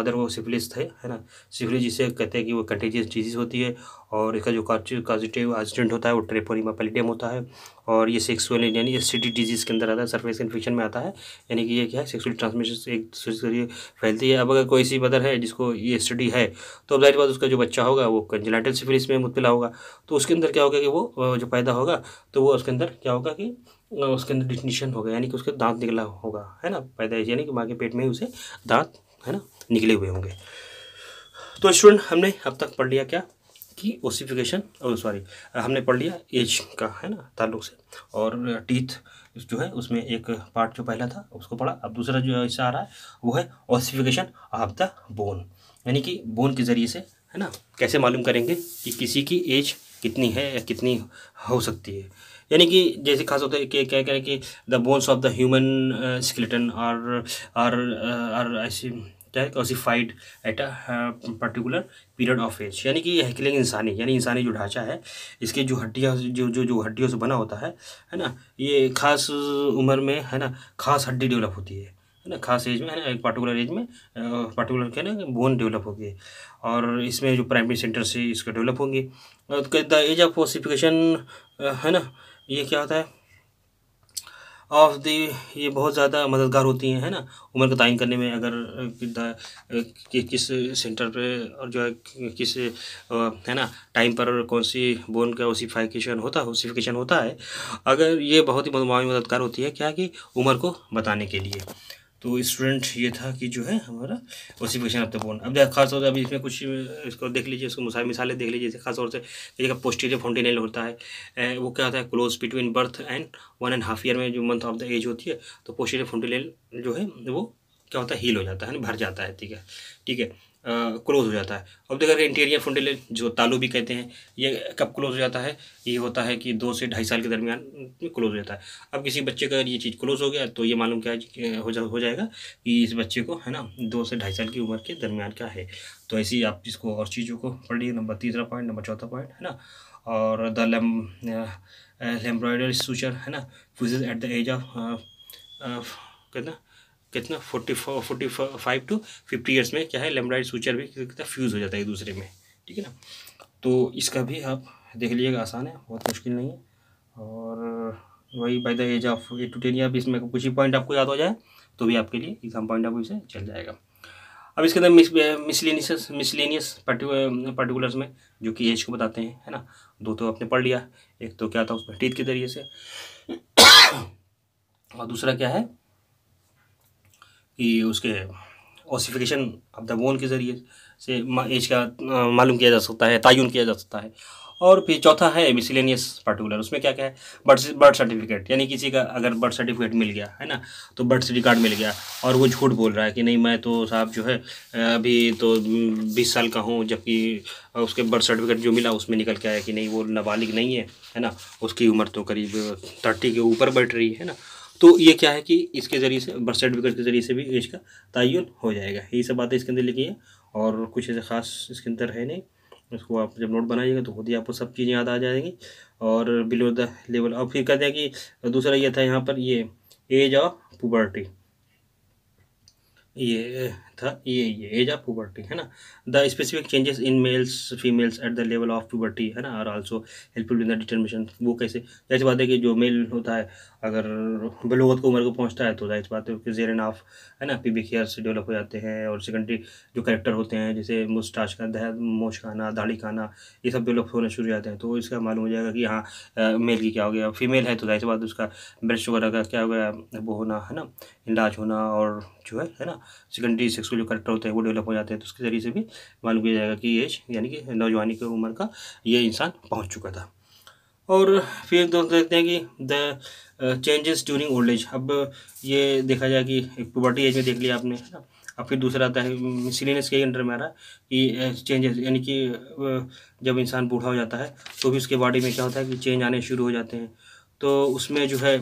मदर को सिफिलिस थे है ना सिफिलिस जिसे कहते हैं कि वो कंटेजियस डिजीज़ होती है और इसका जो काजिटिव एक्सीडेंट होता है वो ट्रेपोनिमा पेलिडियम होता है और ये सेक्सुअल यानी एस डिजीज़ के अंदर आता है सरफेस इन्फेक्शन में आता है यानी कि ये क्या है सेक्सुअल ट्रांसमिशन एक जरिए फैलती है अब अगर कोई सी मदर है जिसको ये एस है तो अब जाहिर बात उसका जो बच्चा होगा वो से सिफिलिस में मुबतला होगा तो उसके अंदर क्या होगा कि वो जो पैदा होगा तो वो उसके अंदर क्या होगा कि उसके अंदर डिटनीशन होगा यानी कि उसके दांत निकला होगा है ना पैदा यानी कि माँ के पेट में ही उसे दांत है ना निकले हुए होंगे तो स्टूडेंट हमने अब तक पढ़ लिया क्या की ओसिफिकेशन सॉरी हमने पढ़ लिया एज का है ना ताल्लुक से और टीथ जो है उसमें एक पार्ट जो पहला था उसको पढ़ा अब दूसरा जो हिस्सा आ रहा है वो है ओसीफिकेशन ऑफ द बोन यानी कि बोन के ज़रिए से है ना कैसे मालूम करेंगे कि किसी की एज कितनी है या कितनी हो सकती है यानी कि जैसे खास होता है कि क्या कह रहे हैं कि the bones of the human skeleton और आर आर ऐसी क्या है at a particular period of age यानी कि यह हैकलिंग इंसानी यानी इंसानी जो ढांचा है इसके जो हड्डियाँ जो जो जो हड्डियों से बना होता है है ना ये खास उम्र में है ना खास हड्डी डेवलप होती है है ना खास एज में है ना एक पर्टिकुलर एज में पर्टिकुलर क्या ना बोन डेवलप होगी और इसमें जो प्राइमरी सेंटर से इसके डेवलप होंगे द एज ऑफ ओसिफिकेशन है ना ये क्या होता है ऑफ दी ये बहुत ज़्यादा मददगार होती हैं है ना उम्र का तयन करने में अगर कि, किस सेंटर पे और जो है किस है ना टाइम पर कौन सी बोन का ओसीफाइकेशन होता है ओसीफिकेशन होता है अगर ये बहुत ही मददगार होती है क्या कि उम्र को बताने के लिए तो स्टूडेंट ये था कि जो है हमारा उसी क्वेश्चन अब तक अब खास तौर से अभी इसमें कुछ इसको देख लीजिए इसको मिसालें देख लीजिए जैसे खास तौर से देखिएगा पोस्टीरियर फोन्टेनल होता है वो क्या होता है close between birth and one and half year में जो मंथ ऑफ द एज होती है तो पोस्टीरियर फोन्टेनल जो है वो क्या होता है हील हो जाता है भर जाता है ठीक है ठीक है क्लोज हो जाता है अब देखा कि इंटीरियर फुंडेल जो तालू भी कहते हैं ये कब क्लोज हो जाता है ये होता है कि दो से ढाई साल के दरमियान क्लोज हो जाता है अब किसी बच्चे का अगर ये चीज़ क्लोज हो गया तो ये मालूम क्या हो जा हो जाएगा कि इस बच्चे को है ना दो से ढाई साल की उम्र के दरमियान क्या है तो ऐसे ही आप इसको और चीज़ों को पढ़ लीजिए नंबर तीसरा पॉइंट नंबर चौथा पॉइंट है ना और द लेम सूचर है ना fuses at the age of कहते हैं कितना forty forty five to fifty years में क्या है लेमराइड सूचर भी कितना फ्यूज़ हो जाता है एक दूसरे में ठीक है ना तो इसका भी आप देख लीजिएगा आसान है बहुत मुश्किल नहीं है और वही by the age of eight to ten year इसमें कुछ ही पॉइंट आपको याद हो जाए तो भी आपके लिए एग्जाम पॉइंट ऑफ व्यू से चल जाएगा अब इसके अंदर मिसलिनियस मिसलिनियस पर्टिकुलर्स में जो कि एज को बताते हैं है ना दो तो आपने पढ़ लिया एक तो क्या था उसमें टीथ के जरिए से और दूसरा क्या है कि उसके ऑसिफिकेशन ऑफ द बोन के ज़रिए से एज का मालूम किया जा सकता है तयन किया जा सकता है और फिर चौथा है मिसिलेनियस पार्टिकुलर उसमें क्या क्या है बर्थ बर्थ सर्टिफिकेट यानी किसी का अगर बर्थ सर्टिफिकेट मिल गया है ना तो बर्थ सर्टिफिकेट मिल गया और वो झूठ बोल रहा है कि नहीं मैं तो साहब जो है अभी तो बीस साल का हूँ जबकि उसके बर्थ सर्टिफिकेट जो मिला उसमें निकल के आया कि नहीं वो नाबालिग नहीं है है ना उसकी उम्र तो करीब थर्टी के ऊपर बैठ रही है ना तो ये क्या है कि इसके ज़रिए से बर्थ सर्टिफिकेट के ज़रिए से भी एज का तयन हो जाएगा यही सब बातें इसके अंदर लिखी है और कुछ ऐसे ख़ास इसके अंदर है नहीं उसको आप जब नोट बनाइएगा तो खुद ही आपको सब चीज़ें याद आ जाएंगी और बिलो द लेवल और फिर कहते हैं कि दूसरा ये था यहाँ पर ये एज ऑफ पुबर्टी ये था ये ये एज ऑफ पुबर्टी है ना the specific changes in males females at the level of puberty है ना और also helpful in the determination वो कैसे जैसी बात है कि जो मेल होता है अगर बलोगत को उम्र को पहुँचता है तो जाहिर बात है कि जेर एंड ऑफ है ना पीबिक से डेवलप हो जाते हैं और सेकेंडरी जो करेक्टर होते हैं जैसे मुस्टाश का दह मोश खाना दाढ़ी खाना ये सब डेवलप होने शुरू हो जाते हैं तो इसका मालूम हो जाएगा कि हाँ मेल की क्या हो गया फीमेल है तो जाहिर बात उसका ब्रेस्ट वगैरह का क्या हो गया वो होना है ना इलाज होना और जो है है ना सेकेंडरी सेक्स उसके जो करेक्टर होते हैं वो डेवलप हो जाते हैं तो उसके ज़रिए से भी मालूम किया जाएगा कि एज यानी कि नौजवानी की उम्र का ये इंसान पहुँच चुका था और फिर दोस्तों देखते हैं कि the changes during old age अब ये देखा जाए कि पुबर्टी एज में देख लिया आपने है ना अब फिर दूसरा आता है सिलीनेस के अंडर में आ रहा है कि चेंजेस uh, यानी कि uh, जब इंसान बूढ़ा हो जाता है तो भी उसके बॉडी में क्या होता है कि चेंज आने शुरू हो जाते हैं तो उसमें जो है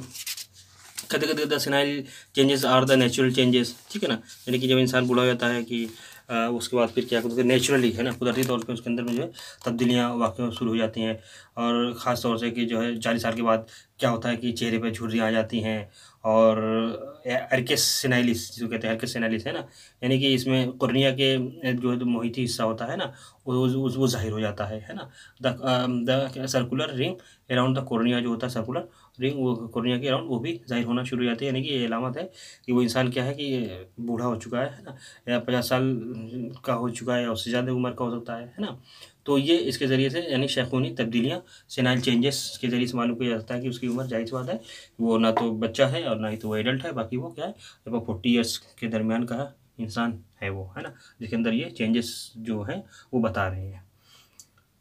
कहते कहते कहते senile changes are the natural changes ठीक है ना यानी कि जब इंसान बूढ़ा हो जाता है कि आ, उसके बाद फिर क्या करते नेचुरली है ना कुदरती तौर पर उसके अंदर में जो है तब्दीलियाँ वाक्य शुरू हो जाती हैं और ख़ास तौर से कि जो है चालीस साल के बाद क्या होता है कि चेहरे पर झुर्रियाँ आ जाती हैं और एरकेस सिनाइलिस जो कहते हैं एरकेस सिनाइलिस है ना यानी कि इसमें कुर्निया के जो है मोहिती हिस्सा होता है ना वो वो जाहिर हो जाता है है ना the circular ring around the cornea जो होता है सर्कुलर रिंग वो कॉर्निया के अराउंड वो भी जाहिर होना शुरू हो जाती है यानी कि ये अलामत है कि वो इंसान क्या है कि बूढ़ा हो चुका है ना या पचास साल का हो चुका है या उससे ज़्यादा उम्र का हो सकता है है ना तो ये इसके ज़रिए से यानी शैखूनी तब्दीलियाँ सेनाइल चेंजेस के ज़रिए से मालूम किया जाता है कि उसकी उम्र जाहिर बात है वो ना तो बच्चा है और ना ही तो वो एडल्ट है बाकी वो क्या है लगभग फोर्टी ईयर्स के दरमियान का इंसान है वो है ना जिसके अंदर ये चेंजेस जो हैं वो बता रहे हैं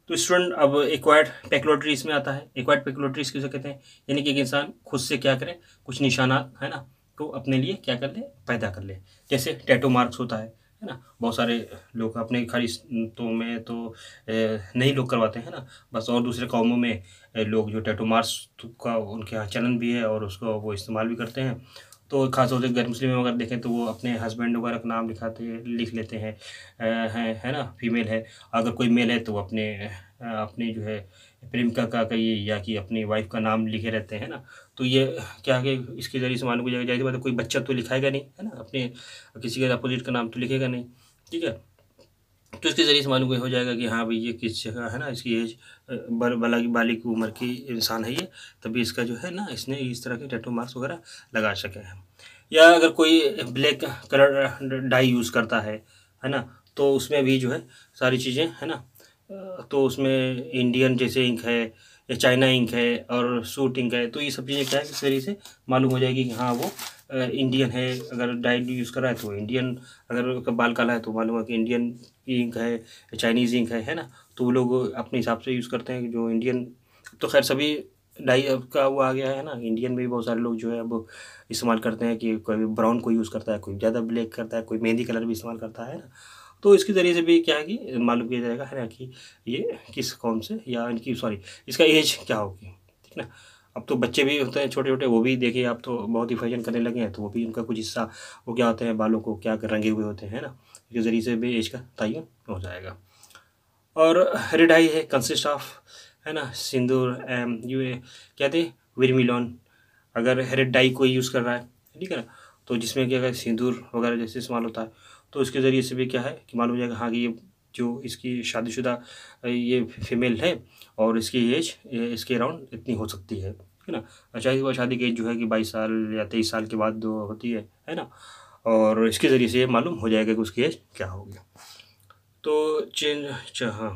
तो स्टूडेंट अब एक्वायर्ड पेकुलोटरी इसमें आता है एक्वायर्ड पेकुलोटरी किसे कहते हैं यानी कि एक इंसान खुद से क्या करे कुछ निशाना है ना तो अपने लिए क्या कर ले पैदा कर ले जैसे टैटो मार्क्स होता है है ना बहुत सारे लोग अपने खाली तो में तो नहीं लोग करवाते हैं ना बस और दूसरे कौमों में लोग जो टैटो मार्क्स का उनके यहाँ चलन भी है और उसको वो इस्तेमाल भी करते हैं तो खास तौर से गैर मुस्लिम अगर देखें तो वो अपने हस्बैंड वगैरह का नाम लिखाते लिख लेते हैं है है ना फीमेल है अगर कोई मेल है तो अपने अपने जो है प्रेमिका का कहिए या कि अपनी वाइफ का नाम लिखे रहते हैं ना तो ये क्या है कि इसके ज़रिए से मालूम जाएगी मतलब बात कोई बच्चा तो लिखाएगा नहीं है ना अपने किसी के अपोजिट का नाम तो लिखेगा नहीं ठीक है तो इसके ज़रिए से मालूम हो जाएगा कि हाँ भाई ये किस जगह है ना इसकी एज बाला की बाली की उम्र की इंसान है ये तभी इसका जो है ना इसने इस तरह के टैटू मार्क्स वगैरह लगा सके हैं या अगर कोई ब्लैक कलर डाई यूज़ करता है है ना तो उसमें भी जो है सारी चीज़ें है ना तो उसमें इंडियन जैसे इंक है या चाइना इंक है और सूट इंक है तो ये सब चीज़ें क्या है इस तरीके से मालूम हो जाएगी कि हाँ वो इंडियन है अगर डाई यूज़ कर रहा है तो इंडियन अगर बाल काला है तो मालूम है कि इंडियन इंक है चाइनीज़ इंक है है ना तो वो लोग अपने हिसाब से यूज़ करते हैं जो इंडियन तो खैर सभी डाई अब का वो आ गया है ना इंडियन में भी बहुत सारे लोग जो है अब इस्तेमाल करते हैं कि कोई ब्राउन को यूज़ करता है कोई ज़्यादा ब्लैक करता है कोई मेहंदी कलर भी इस्तेमाल करता है ना तो इसके ज़रिए से भी क्या है कि मालूम किया जाएगा है ना कि ये किस कौम से या इनकी सॉरी इसका एज क्या होगी ठीक ना अब तो बच्चे भी होते हैं छोटे छोटे वो भी देखिए आप तो बहुत ही फैशन करने लगे हैं तो वो भी उनका कुछ हिस्सा वो क्या होते हैं बालों को क्या रंगे हुए होते हैं ना इसके ज़रिए से भी एज का तयन हो जाएगा और हरिडाई है कंसिस्ट ऑफ है ना सिंदूर एम यू ए क्या थे अगर हेरेडाई डाई कोई यूज़ कर रहा है ठीक है ना तो जिसमें क्या है सिंदूर वगैरह जैसे इस्तेमाल होता है तो उसके ज़रिए से भी क्या है कि मालूम हो जाएगा हाँ कि ये जो इसकी शादीशुदा ये फीमेल है और इसकी एज इसके अराउंड इतनी हो सकती है है ना शादी अच्छा, बाद शादी की एज जो है कि बाईस साल या तेईस साल के बाद होती है है ना और इसके ज़रिए से ये मालूम हो जाएगा कि उसकी एज क्या होगी तो चेंज अच्छा हाँ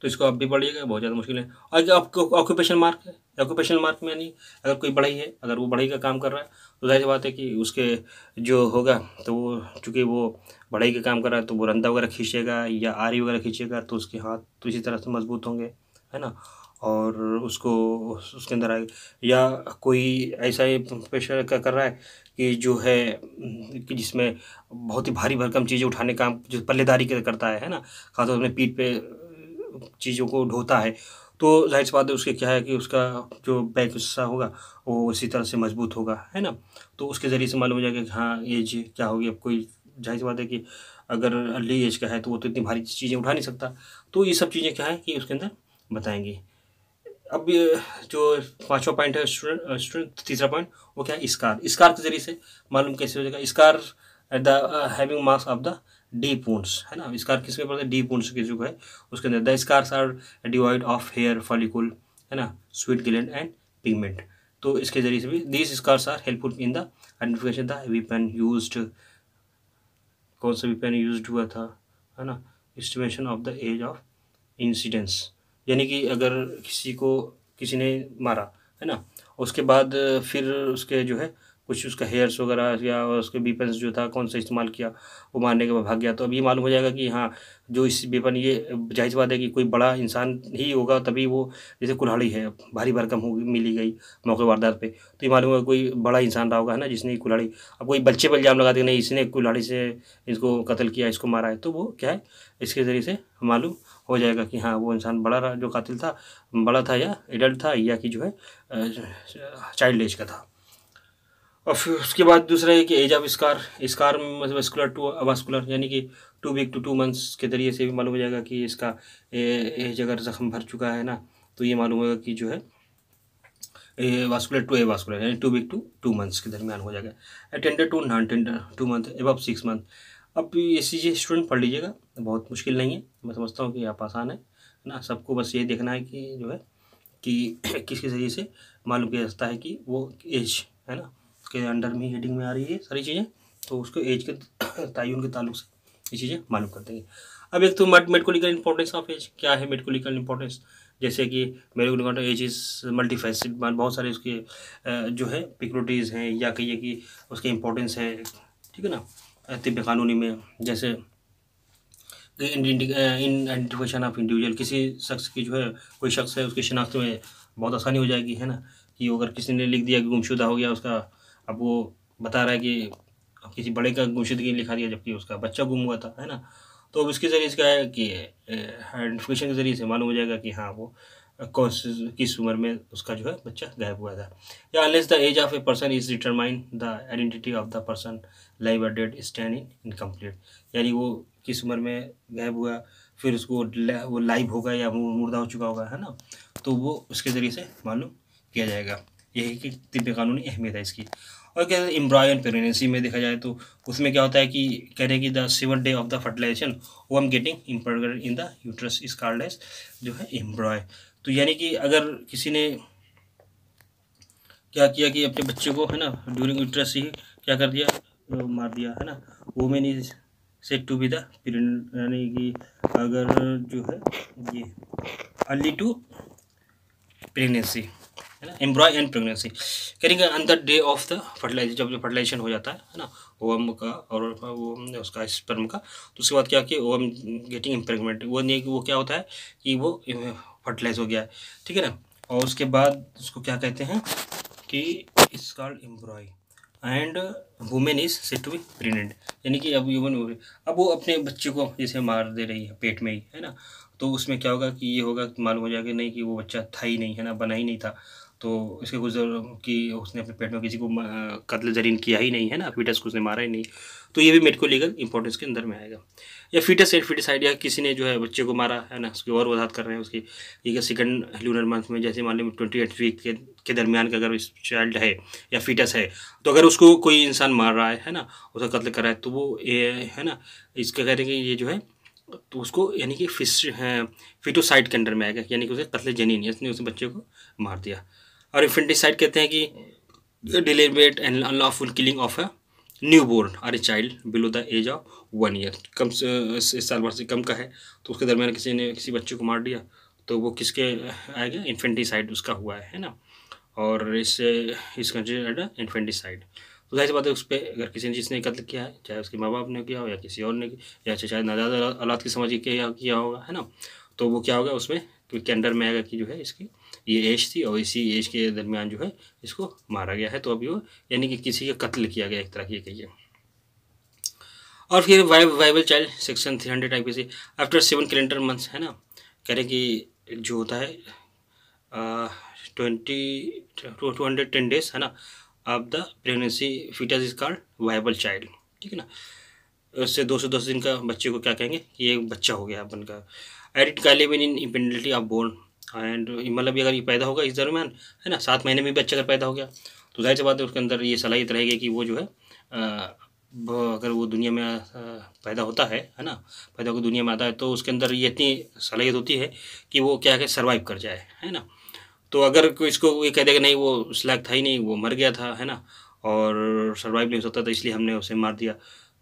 तो इसको आप भी पढ़िएगा बहुत ज़्यादा मुश्किल है और आपको ऑक्यूपेशन मार्क है ऑक्यूपेशन मार्क में यानी अगर कोई बढ़ई है अगर वो बढ़ई का काम कर रहा है तो जाहिर बात है कि उसके जो होगा तो वो चूँकि वो बढ़ई का काम कर रहा है तो वो रंधा वगैरह खींचेगा या आरी वगैरह खींचेगा तो उसके हाथ तो इसी तरह से मजबूत होंगे है ना और उसको उसके अंदर आए या कोई ऐसा ही प्रेशर कर रहा है कि जो है कि जिसमें बहुत ही भारी भरकम चीज़ें उठाने का काम जो पल्लेदारी करता है है ना खासतौर अपने पीठ पे चीज़ों को ढोता है तो जाहिर सी बात है उसके क्या है कि उसका जो बैक हिस्सा होगा वो इसी तरह से मजबूत होगा है ना तो उसके ज़रिए से मालूम हो जाएगा कि हाँ ये जी क्या होगी अब कोई जाहिर सी बात है कि अगर अर्ली एज का है तो वो तो इतनी भारी चीज़ें उठा नहीं सकता तो ये सब चीज़ें क्या है कि उसके अंदर बताएंगे अब जो पांचवा पॉइंट है स्टूडेंट स्टूडेंट तीसरा पॉइंट वो क्या है स्कार स्कार के जरिए से मालूम कैसे हो जाएगा scar at the having marks of the डी पोन्स है ना स्कार में पड़ता है डी पोन्स के जो है उसके अंदर the scars are devoid of hair follicle है ना स्वीट गिलेंड एंड पिगमेंट तो इसके जरिए से भी these scars are helpful in the identification the weapon use कौन सा वीपन यूज हुआ था है ना estimation of the age of incidence यानी कि अगर किसी को किसी ने मारा है ना उसके बाद फिर उसके जो है कुछ उसका हेयर्स वगैरह या उसके वेपन जो था कौन सा इस्तेमाल किया वो मारने के बाद भाग गया तो अब ये मालूम हो जाएगा कि हाँ जो इस वेपन ये जाहिर बात है कि कोई बड़ा इंसान ही होगा तभी वो जैसे कुल्हाड़ी है भारी भरकम होगी मिली गई मौके वारदात पे तो ये मालूम होगा कोई बड़ा इंसान रहा होगा है ना जिसने कुल्हाड़ी अब कोई बच्चे पर इल्ज़ाम लगा देगा नहीं इसने कुल्हाड़ी से इसको कत्ल किया इसको मारा है तो वो क्या है इसके ज़रिए से मालूम हो जाएगा कि हाँ वो इंसान बड़ा जो कातिल था बड़ा था या एडल्ट था या कि जो है चाइल्ड एज का था और फिर उसके बाद दूसरा है कि एज ऑफ स्कार स्कार मतलब टू अवास्कुलर यानी कि to week to to months के जरिए से भी मालूम हो जाएगा कि इसका एज अगर ज़ख्म भर चुका है ना तो ये मालूम होगा कि जो है avascular to avascular यानी to week to to months के दरमियान हो जाएगा a tender to non tender to month एब सिक्स मंथ अब ये चीज़ें स्टूडेंट पढ़ लीजिएगा बहुत मुश्किल नहीं है मैं समझता हूँ कि आप आसान है ना सबको बस ये देखना है कि जो है कि किसके ज़रिए से मालूम किया जाता है कि वो एज है ना उसके अंडर में हेडिंग में आ रही है सारी चीज़ें तो उसको एज के तयन के ताल्लुक से ये चीज़ें मालूम कर देंगे अब एक तो मेडिकोलिकल इंपॉर्टेंस ऑफ एज क्या है मेडिकोलिकल इंपॉर्टेंस जैसे कि मेडिकोलिकल एज इज मल्टीफेसिड बहुत सारे उसके जो है पिक्रोटीज़ हैं या कहिए कि उसके इम्पोर्टेंस है ठीक है ना तिब्य कानूनी में जैसे इन आइडेंटिफिकेशन ऑफ इंडिविजुअल किसी शख्स की जो है कोई शख्स है उसकी शिनाख्त में बहुत आसानी हो जाएगी है ना कि अगर किसी ने लिख दिया कि गुमशुदा हो गया उसका अब वो बता रहा है कि किसी बड़े का गुमशुदगी लिखा दिया जबकि उसका बच्चा गुम हुआ था है ना तो अब इसके ज़रिए इसका है कि आइडेंटिफिकेशन uh, के ज़रिए से मालूम हो जाएगा कि हाँ वो कौन किस उम्र में उसका जो है बच्चा गायब हुआ था या unless the age of a person is determine the identity of the person live dead stand in incomplete यानी वो किस उम्र में गायब हुआ फिर उसको वो लाइव होगा या मुर्दा हो चुका होगा है ना तो वो उसके ज़रिए से मालूम किया जाएगा यही कि तिब्ब कानूनी अहमियत है इसकी और क्या एम्ब्रायन प्रेगनेंसी में देखा जाए तो उसमें क्या होता है कि कह रहे हैं कि the seven day of the fertilization वो am getting impregnant in the uterus is called एज जो है एम्ब्रॉय तो यानी कि अगर किसी ने क्या किया कि अपने बच्चे को है ना ड्यूरिंग यूट्रस ही क्या कर दिया मार दिया है ना वोमेन नहीं said to be the pregnant यानी कि अगर जो है ये अर्ली टू प्रेगनेंसी है ना एम्ब्रॉय एंड प्रेगनेंसी करेंगे on the day of the fertilization जब जो फर्टिलाइजेशन हो जाता है है ना ओवम का और वो उसका स्पर्म का तो उसके बाद क्या कि ओवम गेटिंग इम्प्रेगमेंट वो नहीं वो क्या होता है कि वो फर्टिलाइज हो गया है ठीक है ना और उसके बाद उसको क्या कहते हैं कि is called embryo and women is said to be pregnant यानी कि अब यूमन अब वो अपने बच्चे को जैसे मार दे रही है पेट में ही है ना तो उसमें क्या होगा कि ये होगा मालूम हो जाएगा नहीं कि वो बच्चा था ही नहीं है ना बना ही नहीं था तो इसके कुछ कि उसने अपने पेट में किसी को कत्ल जरीन किया ही नहीं है ना फीटस को उसने मारा ही नहीं तो ये भी मेडिको लीगल इंपॉर्टेंस के अंदर में आएगा या फीटस एड फीटस आइडिया किसी ने जो है बच्चे को मारा है ना उसकी और वजात कर रहे हैं उसकी है सेकंड लूनर मंथ में जैसे मान लो ट्वेंटी एट वीक के, के दरमियान का अगर चाइल्ड है या फीटस है तो अगर उसको कोई इंसान मार रहा है है ना उसका कत्ल कर रहा है तो वो ए, है ना इसका कह रहे हैं कि ये जो है तो उसको यानी कि फिस फिटोसाइड के अंडर में आएगा यानी कि उसे कत्ल जनी नहीं उसने उस बच्चे को मार दिया और इन्फेंटिसाइड कहते हैं कि deliberate and unlawful killing of a newborn or a child below the age of one year कम से इस साल भर से कम का है तो उसके दरमियान किसी ने किसी बच्चे को मार दिया तो वो किसके आएगा इन्फेंटिसाइड उसका हुआ है है ना और इससे इस कंसिडर्ड इन्फेंटिसाइड तो जाहिर बात है उस पर अगर किसी ने जिसने कत्ल किया है चाहे उसके माँ बाप ने किया हो या किसी और ने या चाहे नाजाद औलाद की समझ के किया होगा है ना तो वो क्या होगा उसमें क्योंकि अंडर में आएगा कि जो है इसकी ये एज थी और इसी एज के दरमियान जो है इसको मारा गया है तो अभी वो यानी कि किसी का कत्ल किया गया एक तरह की कहिए और फिर viable child section three hundred I P C after seven calendar months है ना कह रहे कि जो होता है twenty two hundred ten days है ना of the pregnancy foetus is called viable child ठीक है ना उससे दो सौ दस दिन का बच्चे को क्या कहेंगे कि एक बच्चा हो गया अपन का एडिट काले in independently of born and मतलब अगर ये पैदा होगा इस दरमियान है ना सात महीने में भी बच्चा अगर पैदा हो गया तो जाहिर सी बात है उसके अंदर ये सलाहियत रहेगी कि वो जो है अगर वो दुनिया में पैदा होता है है ना पैदा होकर दुनिया में आता है तो उसके अंदर ये इतनी सलाहियत होती है कि वो क्या है सर्वाइव कर जाए है ना तो अगर कोई इसको ये कह देगा नहीं वो स्लैक था ही नहीं वो मर गया था है ना और सर्वाइव नहीं हो सकता था इसलिए हमने उसे मार दिया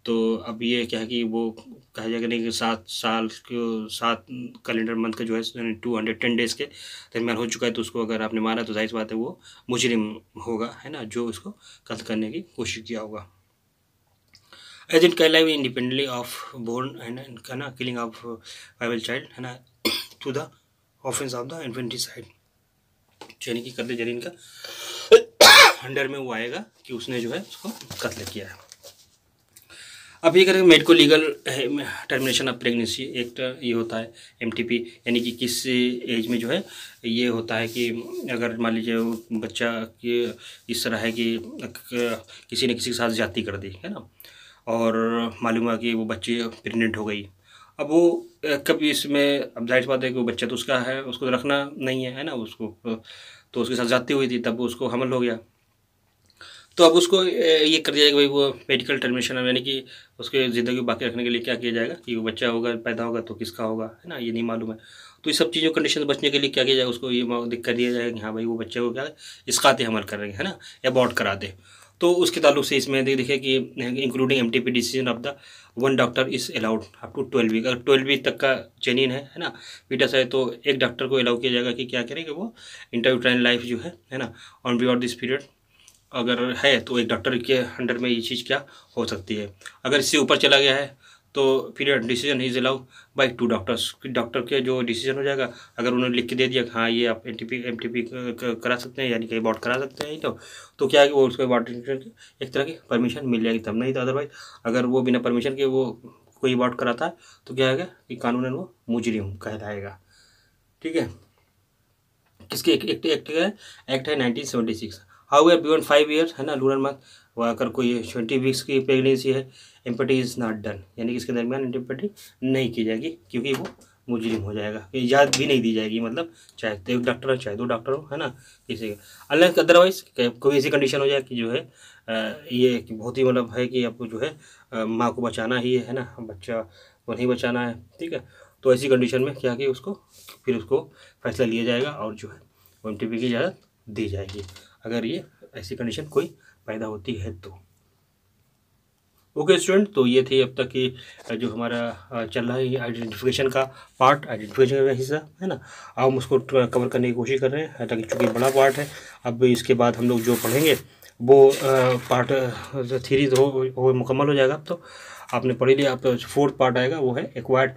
तो अब ये क्या है कि वो कहा जाएगा नहीं कि सात साल के सात कैलेंडर मंथ का जो है टू हंड्रेड टेन डेज़ के दरमियान हो चुका है तो उसको अगर आपने माना तो जाहिर बात है वो मुजरिम होगा है ना जो उसको कत्ल करने की कोशिश किया होगा इन कैलाइव इंडिपेंडेंटली ऑफ बोर्न है ना किलिंग ऑफ वाइबल चाइल्ड है ना to the offence of the side यानी कि कत्ल जरीन का अंडर में वो आएगा कि उसने जो है उसको कत्ल किया है अब ये करेंगे medico legal termination of pregnancy act तो ये होता है एम यानी कि किस एज में जो है ये होता है कि अगर मान लीजिए बच्चा की इस तरह है कि किसी ने किसी के साथ जाति कर दी है ना और मालूम हुआ कि वो बच्चे प्रेगनेंट हो गई अब वो कभी इसमें अब जाहिर बात है कि वो बच्चा तो उसका है उसको तो रखना नहीं है है ना उसको तो उसके साथ जाती हुई थी तब उसको हमल हो गया तो अब उसको ये कर दिया जाएगा भाई वो मेडिकल टर्मिनेशन है यानी कि उसके ज़िंदगी बाकी रखने के लिए क्या किया जाएगा कि वो बच्चा होगा पैदा होगा तो किसका होगा है ना ये नहीं मालूम है तो ये सब चीज़ों कंडीशन बचने के लिए क्या किया जाएगा उसको ये दिक्कत दिया जाएगा कि हाँ भाई वो बच्चे को क्या इसकात हमल रहे हैं ना अबॉर्ट करा दे तो उसके ताल्लुक से इसमें देखिए कि including M T P decision of the one doctor is allowed up to twelve week अगर ट्वेल्व वीक तक का जेनिन है है ना पीटा है तो एक डॉक्टर को अलाउ किया जाएगा कि क्या करेंगे वो इंटरव्यू ट्राइन लाइफ जो है है ना ऑन बियॉट दिस पीरियड अगर है तो एक डॉक्टर के अंडर में ये चीज़ क्या हो सकती है अगर इससे ऊपर चला गया है तो फिर decision is allow by two doctors doctor के जो डिसीजन हो जाएगा अगर उन्होंने लिख के दे दिया हाँ ये आप M T P M T P करा सकते हैं यानी कि अबॉर्ट करा सकते हैं तो तो क्या है कि वो उसको अबॉर्ट एक तरह की परमिशन मिल जाएगी तब नहीं तो अदरवाइज अगर वो बिना परमिशन के वो कोई अबॉर्ट कराता है तो क्या है कि कानून वो मुजरिम कहलाएगा ठीक है किसके एक, एक्ट है एक्ट है nineteen seventy six however beyond five year है ना लूनर मंथ अगर कोई ट्वेंटी वीक्स की प्रेगनेंसी है एम्पटी इज़ नॉट डन यानी कि इसके दरमियान एम्पटी नहीं की जाएगी क्योंकि वो मुजरिम हो जाएगा याद भी नहीं दी जाएगी मतलब चाहे तो एक डॉक्टर हो चाहे दो डॉक्टर हो है ना किसी का अलग अदरवाइज कोई ऐसी कंडीशन हो जाए कि जो है ये बहुत ही मतलब है कि आपको जो है माँ को बचाना ही है ना बच्चा को नहीं बचाना है ठीक है तो ऐसी कंडीशन में क्या कि उसको फिर उसको फैसला लिया जाएगा और जो है ओ की इजाज़त दी जाएगी अगर ये ऐसी कंडीशन कोई पैदा होती है तो ओके okay, स्टूडेंट तो ये थे अब तक की जो हमारा चल रहा है आइडेंटिफिकेशन का पार्ट आइडेंटिफिकेशन का हिस्सा है ना अब हम उसको कवर करने की कोशिश कर रहे हैं ताकि चूँकि बड़ा पार्ट है अब इसके बाद हम लोग जो पढ़ेंगे वो पार्ट थीरी तो हो, हो मुकम्मल हो जाएगा अब तो आपने पढ़ी लिया आप फोर्थ पार्ट आएगा वो है एक्वायर्ड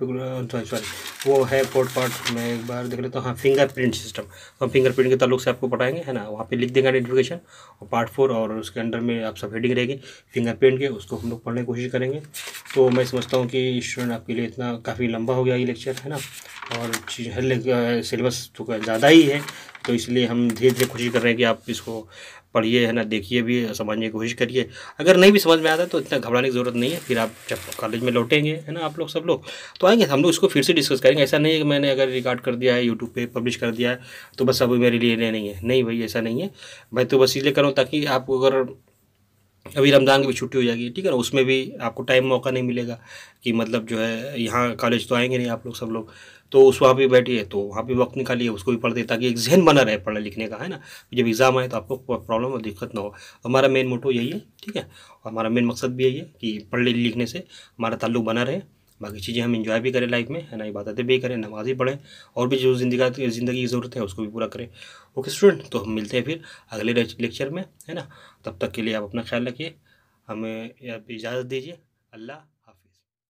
सॉरी सॉरी वो है फोर्थ पार्ट मैं एक बार देख लेता हूँ हाँ फिंगरप्रिंट सिस्टम हम फिंगरप्रिंट के ताल्लुक से आपको पढ़ाएंगे है ना वहाँ पे लिख देंगे आइडेंटिफिकेशन और पार्ट फोर और उसके अंडर में आप सब हेडिंग रहेगी फिंगरप्रिंट के उसको हम लोग पढ़ने की कोशिश करेंगे तो मैं समझता हूँ कि स्टूडेंट आपके लिए इतना काफ़ी लंबा हो गया ये लेक्चर है ना और सिलेबस uh, तो ज़्यादा ही है तो इसलिए हम धीरे धीरे कोशिश कर रहे हैं कि आप इसको पढ़िए है ना देखिए भी समझने की कोशिश करिए अगर नहीं भी समझ में आता तो इतना घबराने की ज़रूरत नहीं है फिर आप जब कॉलेज में लौटेंगे है ना आप लोग सब लोग तो आएंगे हम लोग इसको फिर से डिस्कस करेंगे ऐसा नहीं है कि मैंने अगर रिकॉर्ड कर दिया है यूट्यूब पर पब्लिश कर दिया है तो बस अभी मेरे लिए नहीं है नहीं भाई ऐसा नहीं है मैं तो बस इसलिए करो ताकि आप अगर अभी रमज़ान की भी छुट्टी हो जाएगी ठीक है ना उसमें भी आपको टाइम मौका नहीं मिलेगा कि मतलब जो है यहाँ कॉलेज तो आएंगे नहीं आप लोग सब लोग तो उस वहाँ पर बैठी है तो वहाँ पर वक्त निकालिए उसको भी पढ़ दे ताकि एक जहन बना रहे पढ़ने लिखने का है ना जब एग्ज़ाम आए तो आपको प्रॉब्लम और दिक्कत ना हो हमारा मेन मोटो यही है ठीक है और हमारा मेन मकसद भी यही है कि पढ़ने लिखने से हमारा ताल्लुक बना रहे बाकी चीज़ें हम इंजॉय भी करें लाइफ में है ना इबादतें भी करें नमाज भी पढ़ें और भी जो जिंदगी ज़िंदगी की ज़रूरत है उसको भी पूरा करें ओके स्टूडेंट तो हम मिलते हैं फिर अगले लेक्चर में है ना तब तक के लिए आप अपना ख्याल रखिए हमें इजाज़त दीजिए अल्लाह